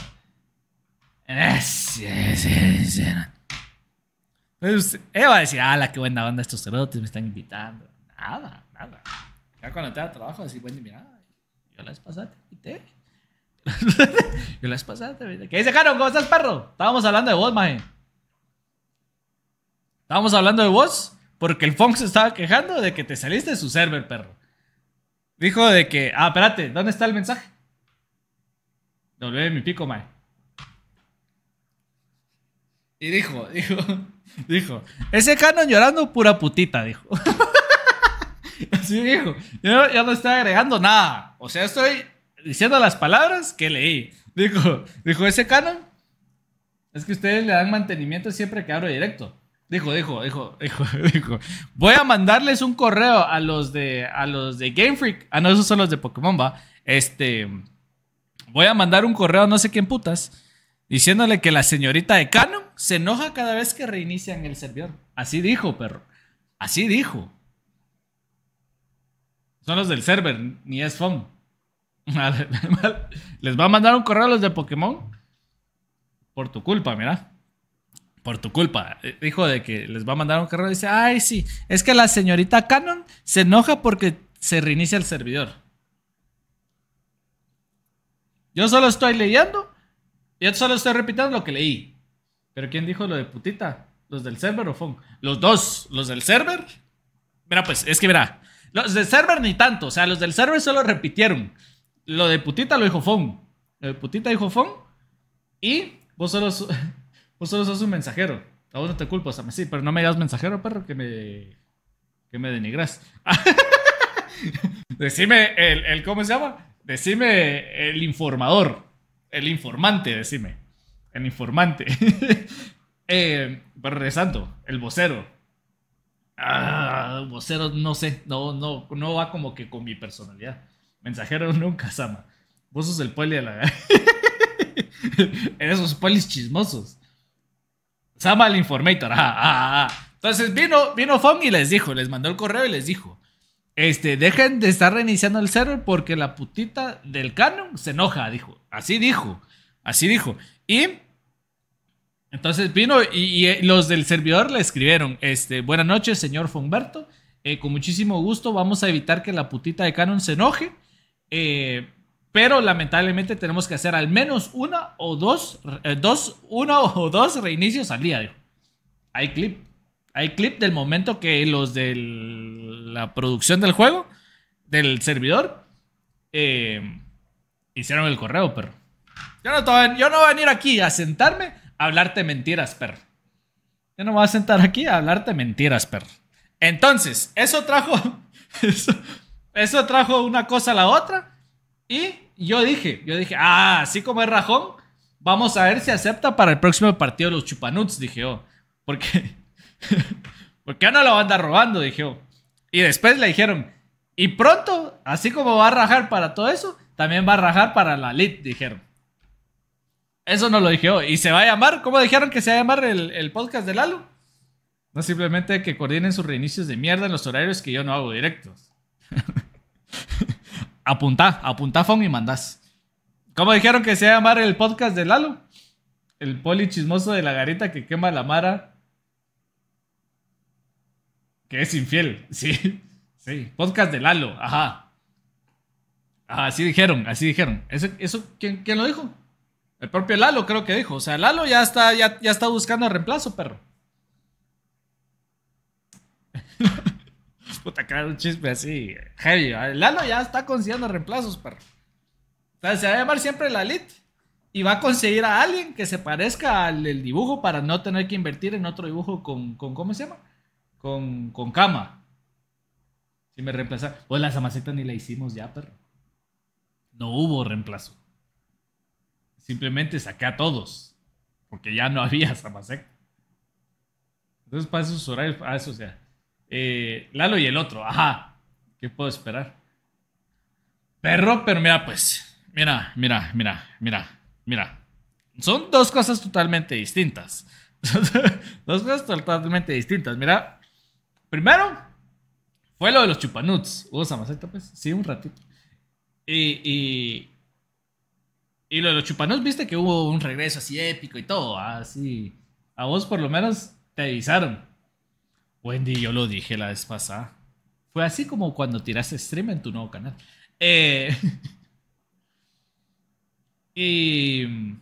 A: Necio, Entonces, ella va a decir, ah, la que buena banda estos cerotes me están invitando. Nada, nada. Ya cuando tenga trabajo, decir, Wendy, mira, yo la vez pasada te invité Yo has pasado? ¿Qué dice Caro? ¿Cómo estás, perro? Estábamos hablando de vos, mae. Estábamos hablando de vos porque el Funk se estaba quejando de que te saliste de su server, perro. Dijo de que. Ah, espérate, ¿dónde está el mensaje? Doble mi pico, mae. Y dijo, dijo, dijo, ese canon llorando pura putita, dijo. Así dijo. ya no estoy agregando nada. O sea, estoy diciendo las palabras que leí. Dijo, dijo, ese canon es que ustedes le dan mantenimiento siempre que abro directo. Dijo, dijo, dijo, dijo, dijo. Voy a mandarles un correo a los de, a los de Game Freak. Ah, no, esos son los de Pokémon, va. Este, voy a mandar un correo a no sé quién putas diciéndole que la señorita de Canon se enoja cada vez que reinician el servidor. Así dijo, perro. Así dijo. Son los del server, ni es phone. Les va a mandar un correo a los de Pokémon por tu culpa, mira. Por tu culpa. Eh, dijo de que les va a mandar un correo dice, ay, sí, es que la señorita Canon se enoja porque se reinicia el servidor. Yo solo estoy leyendo. Yo solo estoy repitiendo lo que leí. Pero ¿quién dijo lo de putita? ¿Los del server o Fong, Los dos. ¿Los del server? Mira, pues, es que mira. Los del server ni tanto. O sea, los del server solo repitieron. Lo de putita lo dijo Fon. Lo de putita dijo Fon. Y vos solo, sos un mensajero. A vos no te culpo, o sí, pero no me digas mensajero, perro, que me, que me denigras. decime el, ¿cómo se llama? Decime el informador, el informante, decime. El informante. eh, pero santo el vocero. Ah, vocero, no sé, no, no, no va como que con mi personalidad. Mensajero nunca, Sama. Vos sos el poli de la. Eres esos polis chismosos. Sama el informator. Entonces vino, vino Fong y les dijo, les mandó el correo y les dijo. Este, dejen de estar reiniciando el server porque la putita del canon se enoja, dijo. Así dijo. Así dijo. Y entonces vino y, eh, los del servidor le escribieron, este, buenas noches, señor Fongberto. Eh, con muchísimo gusto vamos a evitar que la putita de canon se enoje. Eh, pero lamentablemente tenemos que hacer al menos una o dos, eh, dos uno o dos reinicios al día. Hay clip, hay clip del momento que los de la producción del juego, del servidor, eh, hicieron el correo, perro. Yo no, voy, a venir aquí a sentarme a hablarte mentiras, perro. Yo no voy a sentar aquí a hablarte mentiras, perro. Entonces, eso trajo... Eso, eso trajo una cosa a la otra. Y yo dije, yo dije, ah, así como es Rajón, vamos a ver si acepta para el próximo partido de los Chupanuts, dije yo. Porque, porque qué no lo anda robando, dije yo. Y después le dijeron, y pronto, así como va a rajar para todo eso, también va a rajar para la LIT, dijeron. Eso no lo dije yo. Y se va a llamar, ¿cómo dijeron que se va a llamar el, el podcast de Lalo? No simplemente que coordinen sus reinicios de mierda en los horarios que yo no hago directos. apuntá, apunta phone y mandás. ¿Cómo dijeron que se llama el podcast de Lalo? El poli chismoso de la garita que quema la mara. Que es infiel, sí. Sí, podcast de Lalo, ajá. Ah, así dijeron, así dijeron. ¿Eso, eso ¿quién, lo dijo? El propio Lalo creo que dijo. O sea, Lalo ya está, ya, ya está buscando reemplazo, perro. Puta, claro, un chisme así. Heavy. Lalo ya está consiguiendo reemplazos, perro. O sea, se va a llamar siempre la Y va a conseguir a alguien que se parezca al dibujo para no tener que invertir en otro dibujo con, ¿cómo se llama? Con, con cama. Si me reemplaza. O pues la samaceta ni la hicimos ya, perro. No hubo reemplazo. Simplemente saqué a todos. Porque ya no había samaceta. Entonces, para esos horarios, Ah eso, o sea. Eh, Lalo y el otro, ajá. ¿Qué puedo esperar? Perro, pero mira, pues. Mira, mira, mira, mira, mira. Son dos cosas totalmente distintas. dos cosas totalmente distintas. Mira, primero fue lo de los chupanuts. Hubo pues. Sí, un ratito. Y, y, y lo de los chupanuts, viste que hubo un regreso así épico y todo. Así. Ah, A vos, por lo menos, te avisaron. Wendy, yo lo dije la vez pasada. Fue así como cuando tiraste stream en tu nuevo canal. Eh, y.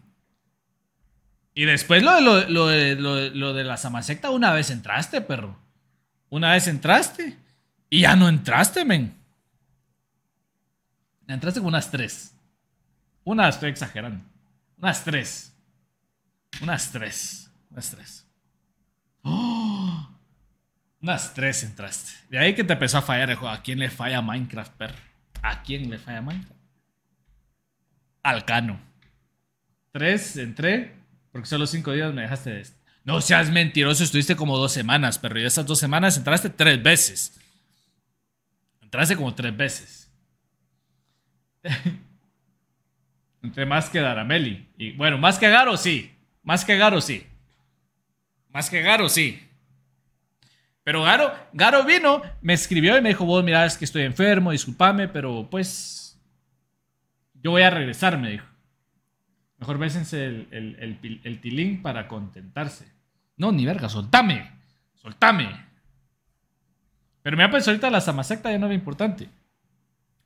A: Y después lo, lo, lo, lo, de la samasecta, una vez entraste, perro. Una vez entraste y ya no entraste, men. Entraste con unas tres. Unas, estoy exagerando. Unas tres. Unas tres. Unas tres. ¡Oh! Unas tres entraste. De ahí que te empezó a fallar el juego. ¿A quién le falla Minecraft, perro? ¿A quién le falla Minecraft? alcano Tres, entré, porque solo cinco días me dejaste de No seas mentiroso, estuviste como dos semanas, pero y esas dos semanas entraste tres veces. Entraste como tres veces. Entré más que Darameli. Y bueno, más que Garo, sí. Más que Garo, sí. Más que Garo, sí. Pero Garo, Garo vino, me escribió y me dijo, vos mirá, es que estoy enfermo, discúlpame, pero pues yo voy a regresar, me dijo. Mejor bésense el, tilín para contentarse. No, ni verga, soltame, soltame. Pero mira, pues ahorita la zamasecta ya no era importante.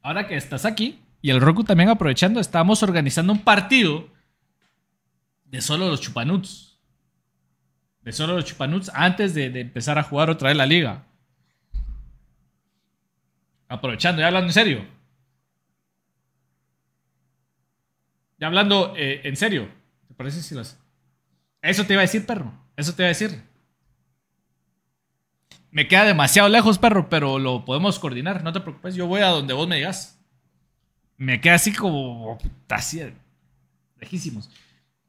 A: Ahora que estás aquí, y el Roku también aprovechando, estamos organizando un partido de solo los chupanuts de solo los Chupanuts antes de, empezar a jugar otra vez la liga. Aprovechando, ya hablando en serio. Ya hablando eh, en serio. ¿Te parece si Eso te iba a decir, perro. Eso te iba a decir. Me queda demasiado lejos, perro, pero lo podemos coordinar. No te preocupes, yo voy a donde vos me digas. Me queda así como... Así, lejísimos.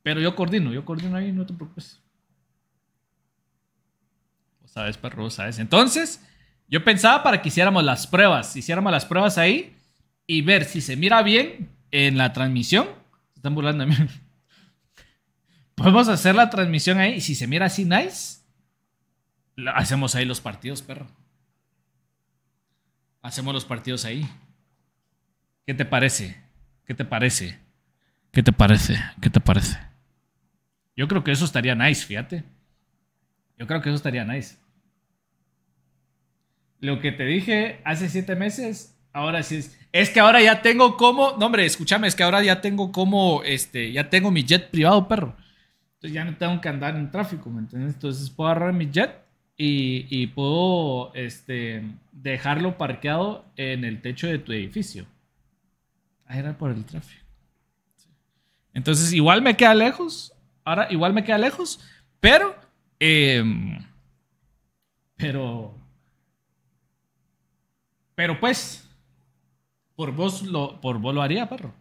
A: Pero yo coordino, yo coordino ahí, no te preocupes. ¿Sabes, perro? Entonces, yo pensaba para que hiciéramos las pruebas. Hiciéramos las pruebas ahí y ver si se mira bien en la transmisión. Se están burlando de mí. Podemos hacer la transmisión ahí y si se mira así nice, hacemos ahí los partidos, perro. Hacemos los partidos ahí. ¿Qué te parece? ¿Qué te parece? ¿Qué te parece? ¿Qué te parece? Yo creo que eso estaría nice, fíjate. Yo creo que eso estaría nice. Lo que te dije hace siete meses, ahora sí es. Es que ahora ya tengo como. No, hombre, escúchame, es que ahora ya tengo como. Este, ya tengo mi jet privado, perro. Entonces ya no tengo que andar en tráfico, ¿me entiendes? Entonces puedo agarrar mi jet y, y puedo este, dejarlo parqueado en el techo de tu edificio. Ahí era por el tráfico. Entonces igual me queda lejos. Ahora igual me queda lejos. Pero. Em, pero pero pues, por vos lo, por vos lo haría, perro.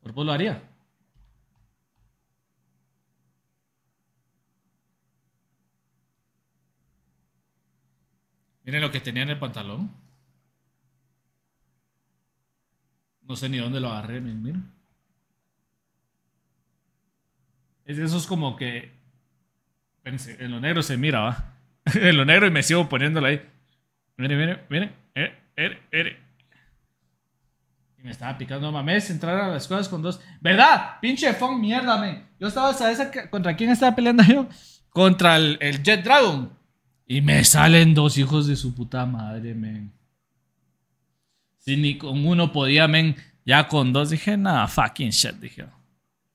A: Por vos lo haría. Miren lo que tenía en el pantalón. No sé ni dónde lo agarré, miren. Es de esos como que. en lo negro se mira, va. en lo negro y me sigo poniéndolo ahí. Miren, miren, miren. Eh. Y me estaba picando mames, entrar a las cosas con dos. ¿Verdad? Pinche Fong, mierda, men. Yo estaba, ¿sabes contra quién estaba peleando yo? Contra el, Jet Dragon. Y me salen dos hijos de su puta madre, men. Si ni con uno podía, men. Ya con dos dije, nada fucking shit, dije.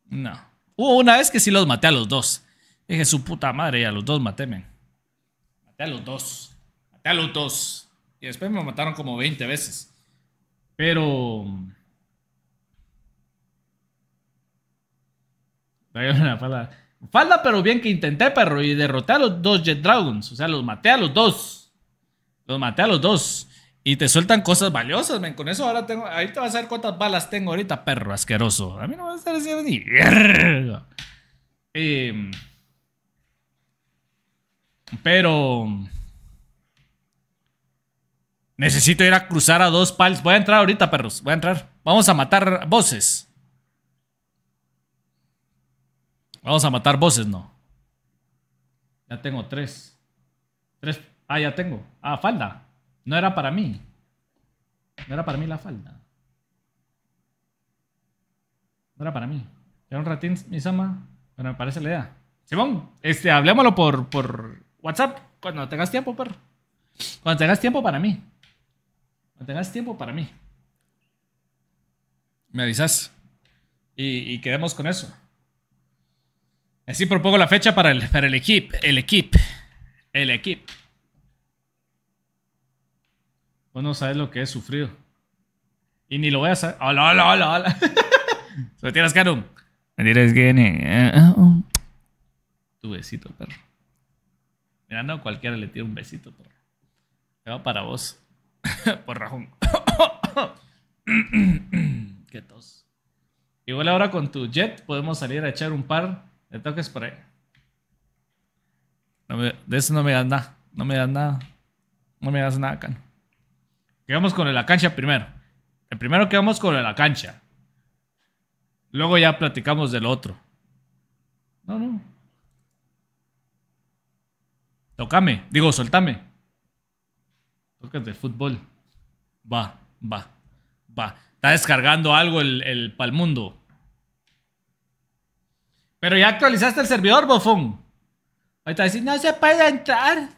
A: No. Hubo una vez que sí los maté a los dos. Dije, su puta madre, y a los dos maté, men. Maté a los dos. Maté a los dos. Y después me mataron como 20 veces. Pero... falda. pero bien que intenté, perro. Y derroté a los dos Jet Dragons. O sea, los maté a los dos. Los maté a los dos. Y te sueltan cosas valiosas, men. Con eso ahora tengo. Ahí te vas a ver cuántas balas tengo ahorita, perro asqueroso. A mí no me va a estar haciendo ni. Em, pero. Necesito ir a cruzar a dos pals. Voy a entrar ahorita, perros. Voy a entrar. Vamos a matar voces. Vamos a matar voces, no. Ya tengo tres. Tres. Ah, ya tengo. Ah, falda. No era para mí. No era para mí la falda. No era para mí. Era un ratín, Misama. Bueno, me parece la idea. Simón, este, hablémoslo por, por WhatsApp cuando tengas tiempo, perro. Cuando tengas tiempo para mí. No tengas tiempo para mí. Me avisas. Y, quedemos con eso. Así propongo la fecha para el, para el equipo. El equipo. El equipo. Vos no sabes lo que he sufrido. Y ni lo voy a saber. Hola, hola, hola, hola. ¿Se lo tienes, Karun? Me tiras, que eh, ah, oh. Tu besito, perro. Mirando a cualquiera le tira un besito, perro. Te va para vos. por Rajón. Qué tos. Igual ahora con tu jet podemos salir a echar un par de toques por ahí. No me, de eso no me das nada. No me das nada. No me das nada, Cano. Quedamos con la cancha primero. El primero que vamos con la cancha. Luego ya platicamos del otro. No, no. Tocame, Digo, soltame. Podcast de fútbol. Va, va, va. Está descargando algo el, el Palmundo. Pero ya actualizaste el servidor, bofón. Ahorita decís, no se puede entrar.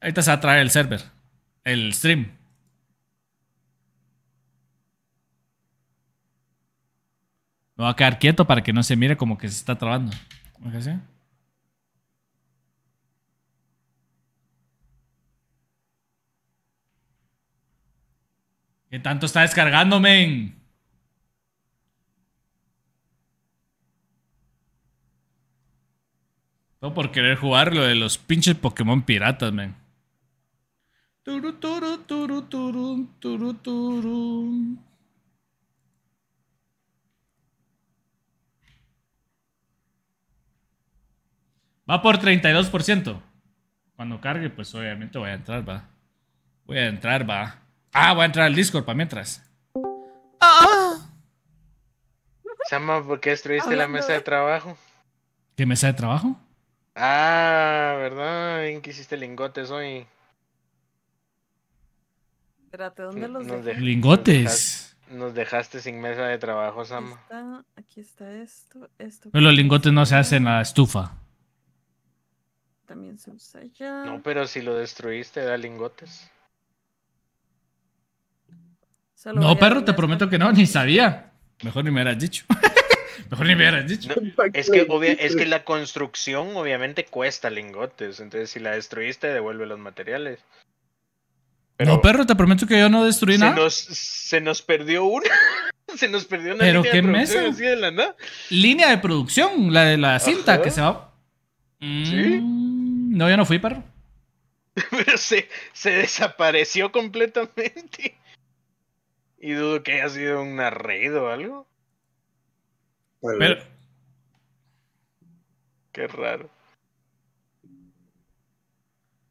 A: Ahorita se va a traer el server, el stream. Me va a quedar quieto para que no se mire como que se está trabando. ¿Qué ¿Qué tanto está descargando, men? Todo por querer jugar lo de los pinches Pokémon piratas, men. Turu, turu, turu, turu, Va por 32%. Cuando cargue, pues obviamente voy a entrar, va. Voy a entrar, va. Ah, voy a entrar al Discord para mientras.
B: Ah. Sama, ¿por qué destruiste la mesa de trabajo?
A: ¿Qué mesa de trabajo?
B: Ah, ¿verdad? ¿En qué hiciste lingotes hoy? Espérate, ¿dónde los dejaste? Lingotes. Nos dejaste, sin mesa de trabajo, Sama. Aquí
C: está, aquí está esto, esto. Pero
A: los lingotes no se hacen a la estufa.
B: También se usa allá. No, pero si lo destruiste, da lingotes no, perro, te
A: prometo que no, ni sabía. Mejor ni me hubieras dicho. Mejor ni
B: me hubieras dicho. es, que es que la construcción obviamente cuesta lingotes, entonces si la destruiste devuelve los materiales.
A: Pero no, perro, te prometo que yo no destruí nada.
B: se nos perdió una. se nos perdió una ¿Pero línea qué de mesa? la
A: Línea de producción, la de la cinta que se va.
B: ¿Sí? Mm, no, yo no fui, perro. Pero se, se desapareció completamente. Y dudo que haya sido una red o algo. Pero... Qué raro.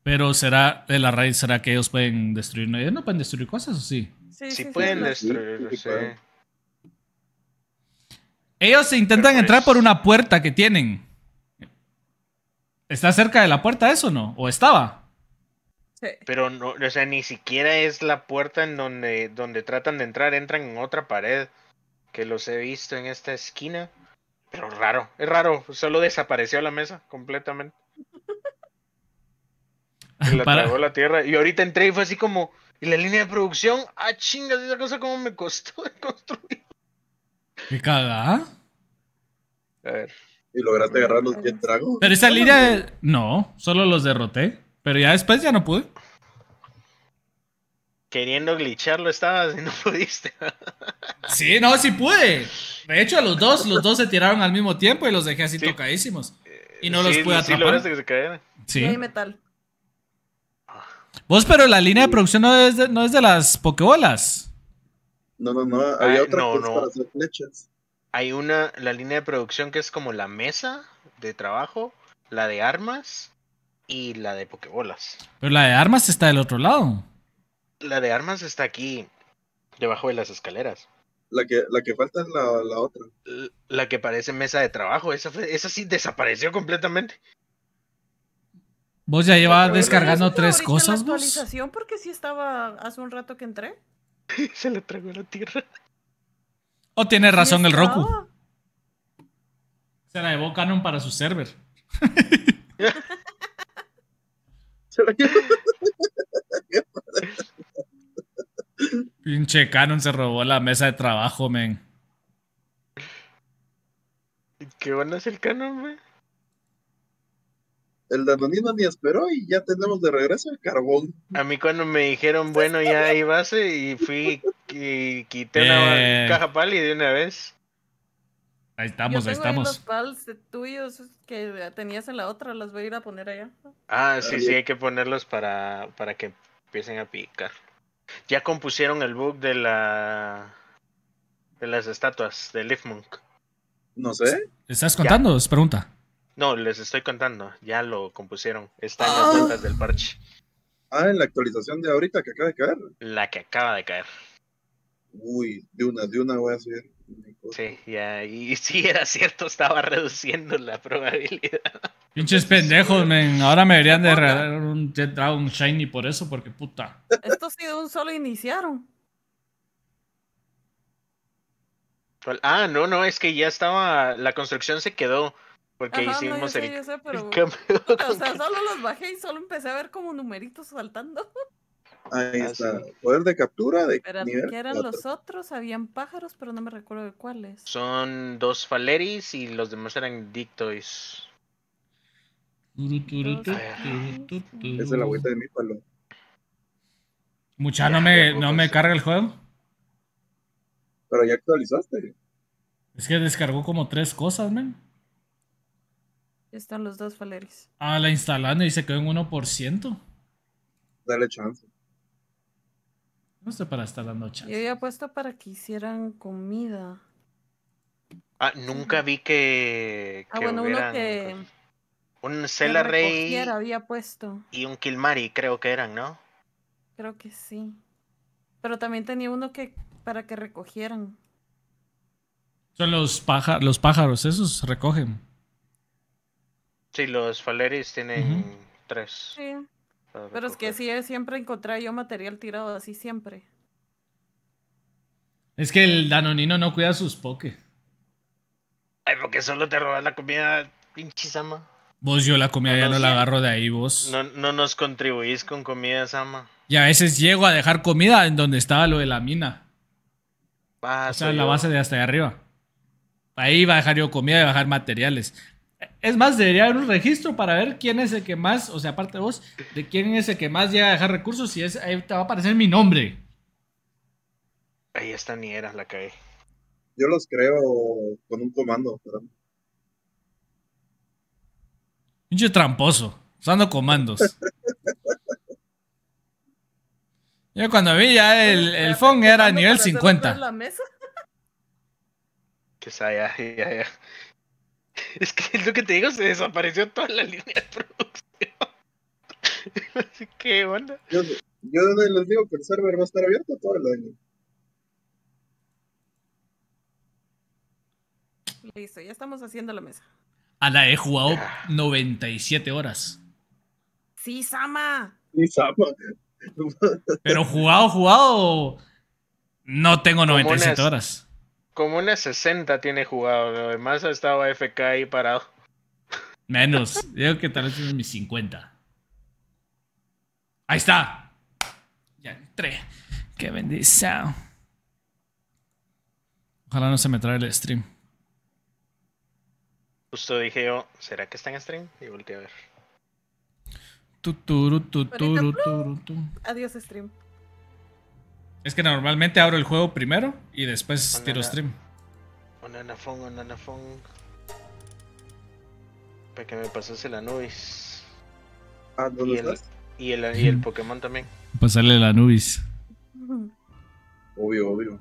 A: Pero será, la raíz, ¿será que ellos pueden destruir? ¿No, ¿Ellos no pueden destruir cosas o sí?
B: Sí, sí, pueden destruir,
A: Ellos intentan entrar por una puerta que tienen. ¿Está cerca de la puerta eso o no? ¿O estaba?
B: Pero no, o sea, ni siquiera es la puerta en donde, donde tratan de entrar, entran en otra pared. Que los he visto en esta esquina. Pero raro, es raro. Solo desapareció la mesa completamente. la la tierra. Y ahorita entré y fue así como. Y la línea de producción, ah, chingas, esa cosa como me costó de construir.
A: ¿Qué caga ah?
C: A ver. ¿Y lograste agarrar los 10
B: tragos? Pero esa línea
A: No, solo los derroté. Pero ya después ya no pude.
B: Queriendo glitcharlo estabas y no pudiste. sí, no,
A: sí pude. De hecho, a los dos, los dos se tiraron al mismo tiempo y los dejé así tocadísimos. Y no los pude atrapar. Sí,
B: que se Sí. hay metal.
A: Vos, pero la línea de producción no es de, las pokebolas.
B: No, no, no. Hay otra para flechas. Hay una, la línea de producción que es como la mesa de trabajo, la de armas y la de pokebolas
A: Pero la de armas está del otro
B: lado. La de armas está aquí, debajo de las escaleras. La que, la que falta es la, otra. La, que parece mesa de trabajo, esa, esa sí desapareció completamente.
A: Vos ya llevabas descargando tres cosas, ¿no?
B: vos? actualización
C: porque sí estaba hace un rato que entré. Se le tragó la tierra.
A: O tiene razón el Roku. la de Canon para su server. Pinche Canon se robó la mesa de trabajo, men.
B: ¿Qué van es el Canon, men? El Danonino ni esperó y ya tenemos de regreso el carbón. A mí cuando me dijeron, bueno, ya hay base y fui y quité la caja pali de una vez. Ahí estamos, los
C: pals tuyos que tenías en la otra, las voy a ir a poner allá.
B: Ah, sí, sí, hay que ponerlos para, para que empiecen a picar. Ya compusieron el bug de la de las estatuas de Leaf No sé. ¿Estás contando? Es pregunta. No, les estoy contando. Ya lo compusieron. Está en las ah. notas del parche. Ah, en la actualización
C: de ahorita que acaba de caer.
B: La que acaba de caer. Uy, de una, de una voy a subir. Sí, ya, y si era cierto, estaba reduciendo la probabilidad.
A: Pinches pendejos, Ahora me deberían de regalar un Jet Dragon Shiny por eso, porque
B: puta.
C: Esto sí de un solo iniciaron.
B: Ah, no, no, es que ya estaba. La construcción se quedó. Porque hicimos el, O
C: sea, solo los bajé y solo empecé a ver como numeritos saltando.
B: Ahí ah, está.
C: Poder de captura de ¿Qué eran los otros? Habían pájaros, pero no me recuerdo de cuáles.
B: Son dos Faleris y los demás eran Dictois. Esa es la vuelta de mi palo.
A: Mucha, no me, no me carga el juego.
C: Pero ya actualizaste.
A: Es que descargó como tres cosas, men.
C: Están los dos Faleris.
A: Ah, la instalando y se quedó en 1%.
B: Dale chance. No para estar dando Yo
C: había puesto para que hicieran comida.
B: Ah, nunca vi que. Ah, que ah, bueno, uno que. Un Cela Rey.
C: había puesto.
B: Y un Kilmari, creo que eran, ¿no?
C: Creo que sí. Pero también tenía uno que. para que recogieran.
A: Son los, pájaros, esos recogen.
B: Sí, los Faleris tienen tres.
C: Sí. Pero es que sí, siempre encontré yo material tirado así, siempre.
A: Es que el danonino no cuida sus poke.
B: Ay, porque solo te robas la comida, pinche Sama. Vos yo la comida ya no la agarro de ahí, vos. No, nos contribuís con comida, Sama.
A: Y a veces llego a dejar comida en donde estaba lo de la mina.
B: o sea, la base
A: de hasta allá arriba. Ahí iba a dejar yo comida y bajar materiales. Es más, debería haber un registro para ver quién es el que más, o sea, aparte de vos, de quién es el que más llega a dejar recursos y es,
B: ahí te va a aparecer mi nombre. Ahí está, ni era la cae Yo los creo con un comando,
A: Pinche tramposo, usando comandos. Yo cuando vi ya el, el phone era nivel 50.
C: La mesa?
B: Que ya, ya, ya. Es que lo que te digo, se desapareció toda la línea de producción. Así que, onda. Yo, yo
C: les digo que el server va a estar abierto todo el año. Listo, ya estamos haciendo la mesa.
A: a la he jugado 97 horas.
C: Sí, Sama. Sí, Sama.
A: Pero jugado, jugado. No tengo 97 horas.
B: Como una 60 tiene jugado, además ha estado FK ahí parado.
A: Menos, digo que tal vez es mis 50. Ahí está. Ya entré. Qué bendición. Ojalá no se me trae el stream.
B: Justo dije yo, ¿será que está en stream? Y volteé a ver. Adiós, stream.
A: Es que normalmente abro el juego primero y después tiro stream.
B: un anafón. Para que me pasase la nubis. Ah, ¿dónde y, el, y, el, Pokémon también.
A: Pasarle la nubis.
B: Obvio, obvio.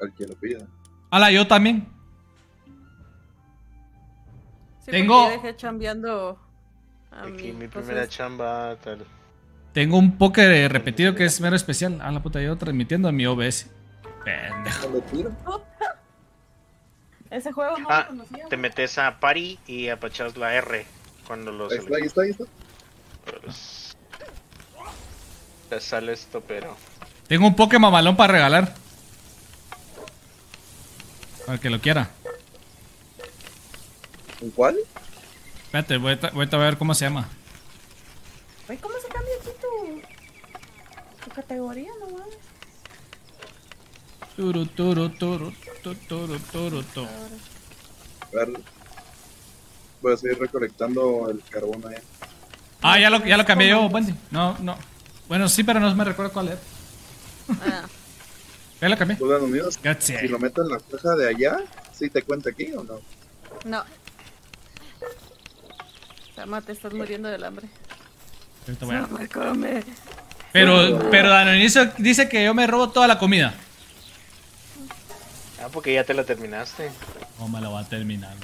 B: Al que lo pida.
A: ¡Hala, yo también.
C: Tengo. Yo dejé chambeando.
B: Aquí mi, primera chamba, tal.
A: Tengo un poke repetido que es mero especial. Ah, la puta, yo transmitiendo a mi OBS.
B: Pendejo. Ese juego no lo ah, conocía. Te metes a Pari y apachas la R cuando lo está, ahí está, te sale esto, pero.
A: Tengo un poke mamalón para regalar.
B: Al que lo quiera.
A: ¿Un cuál? Espérate, voy a, a ver cómo se llama. ¿Cómo se
C: cambia el tu categoría nomás.
A: Turu, toro
B: toro toro toro toro A
C: ver, voy a seguir recolectando
B: el carbón ahí.
A: Ah, ya lo, ya lo cambié yo, Wendy. No, no. Bueno, sí, pero no me recuerdo cuál es
B: Ah. ya lo cambié. Unidos, pues si lo meto en la caja de allá, si te cuenta aquí o no?
C: No. Tama, te estás muriendo del hambre.
B: Pero,
A: pero Danoniso dice que yo me robo toda la comida.
B: Ah, porque ya te la terminaste.
A: No me la va a terminar,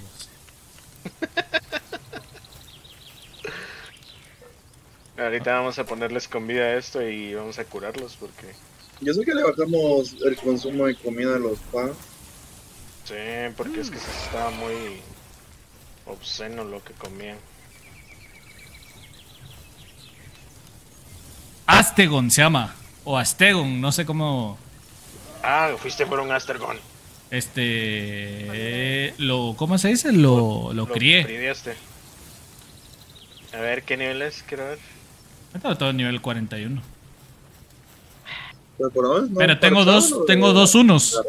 B: Ahorita vamos a ponerles comida a esto y vamos a curarlos porque... Yo sé que le bajamos el consumo de comida a los pan Sí, porque es que estaba muy obsceno lo que comían.
A: Astegon se llama. O Astegon, no sé cómo.
B: Ah, fuiste por un Astergon.
A: Este. lo, ¿Cómo se dice? Lo, lo, lo crié.
B: Criaste. A ver, ¿qué nivel es? Quiero ver.
A: estado todo nivel 41.
B: Pero, Pero tengo dos, tengo dos unos.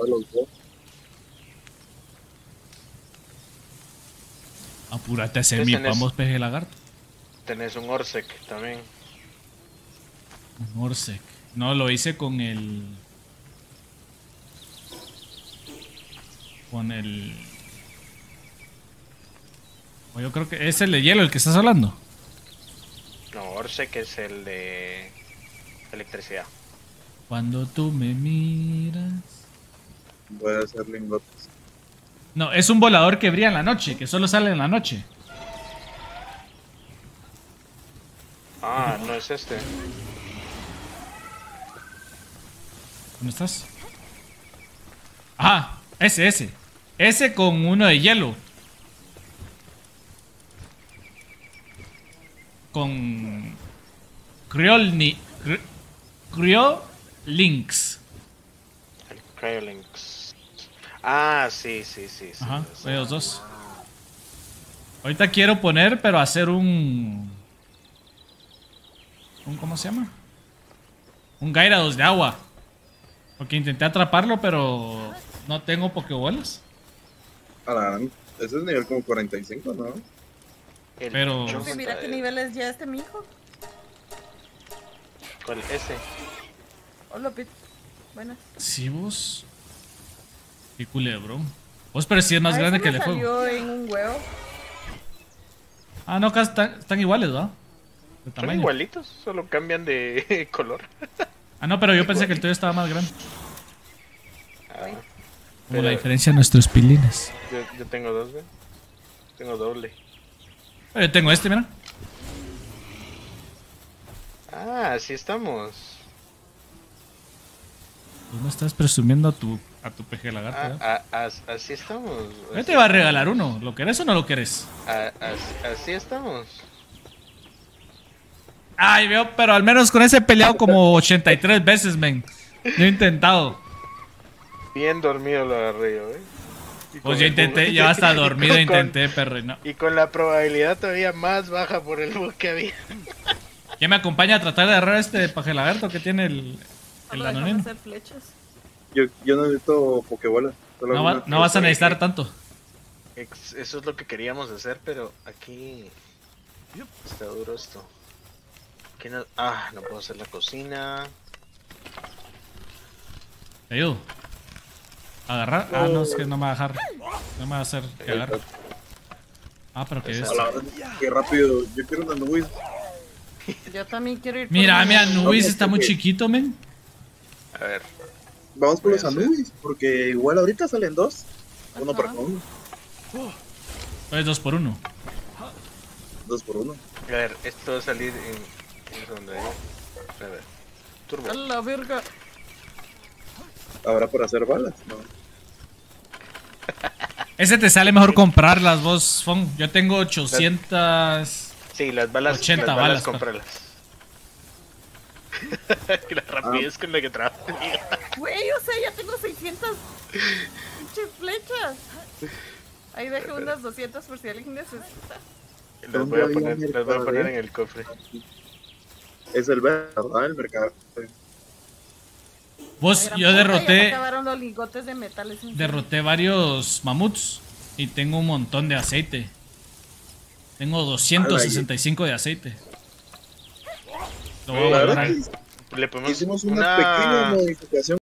A: Apúrate a hacer mi vamos peje lagarto.
B: Tenés un Orsec también.
A: Orsec. No, lo hice con el... Con el... yo creo que es el de hielo el que estás hablando.
B: No, Orsec es el de electricidad.
A: Cuando tú me miras...
B: Voy a hacer lingotes.
A: No, es un volador que brilla en la noche, que solo sale en la noche.
B: Ah, no es este.
A: ¿Dónde estás? Ah, ese, ese. Ese con uno de hielo. Con... Criolni... Criolinx.
B: Criolinx. Ah, sí, sí, sí. Ajá,
A: sí, dos. Ahorita quiero poner, pero hacer un... un ¿Cómo se llama? Un Gairados de agua. Porque intenté atraparlo, pero no tengo pokebolas.
C: ese es nivel como 45, ¿no?
A: El pero... Chusta, pues mira qué nivel
C: es ya este mijo. Con Ese. Hola, Pit. Buenas.
A: Sí, vos. Qué culebro. Vos parecías más ah, grande que el juego.
C: en un huevo.
B: Ah,
A: no, casi están, están iguales, ¿no? Son
B: igualitos, solo cambian de color.
A: Ah, no, pero yo pensé que el tuyo estaba más grande.
B: Como la diferencia
A: de nuestros pilines.
B: Yo, tengo dos, ve Tengo doble.
A: Ah, yo tengo este, mira.
B: Ah, así estamos.
A: Tú estás presumiendo a tu, a tu peje
B: lagarto. Ah, ah así estamos. Yo te va a regalar uno. ¿Lo querés o no lo querés? Ah, así estamos.
A: Ay, veo, pero al menos con ese he peleado como 83 veces, men. Yo he intentado.
B: Bien dormido lo agarré yo, ¿eh? Pues yo intenté, yo hasta dormido intenté, perro, Y con la probabilidad todavía más baja por el bug que había.
A: ¿Quién me acompaña a tratar de agarrar este pajelaberto que tiene el, el hacer
B: flechas.
C: Yo, yo necesito pokebolas. No,
A: vas a necesitar tanto.
B: Eso es lo que queríamos hacer, pero aquí está duro esto no? Ah, no puedo hacer la cocina.
A: ¿Te ayudo? ¿Agarrar? Ah, no, es que no me va a dejar. No me va a hacer que agarre. Ah, pero ¿qué es. Qué rápido. Yo quiero una Nubis.
C: Yo también quiero ir. Mira, mi Nubis está muy chiquito,
B: men. A ver. Vamos por los Anubis, porque igual ahorita salen dos. Uno por uno. es pues dos por uno. Dos por uno. A ver, esto va a salir en a Turbo.
A: ¡A la verga!
B: ¿Ahora por hacer balas? No.
A: Ese te sale mejor comprarlas vos, Fong Yo tengo
B: 800... Sí, las balas, 80 las balas, balas Que la rapidez ah. con la que trabajo.
C: Güey, o sea, ya tengo 600 pinches flechas. Ahí dejo unas 200 por si alguien necesita.
B: Las voy a poner, las voy a poner en el cofre es el ¿verdad? El mercado.
A: Vos, yo derroté.
C: Los lingotes de metales derroté
A: varios mamuts y tengo un montón de aceite. Tengo 265 de aceite.
B: Lo voy a
C: Hicimos una... pequeña modificación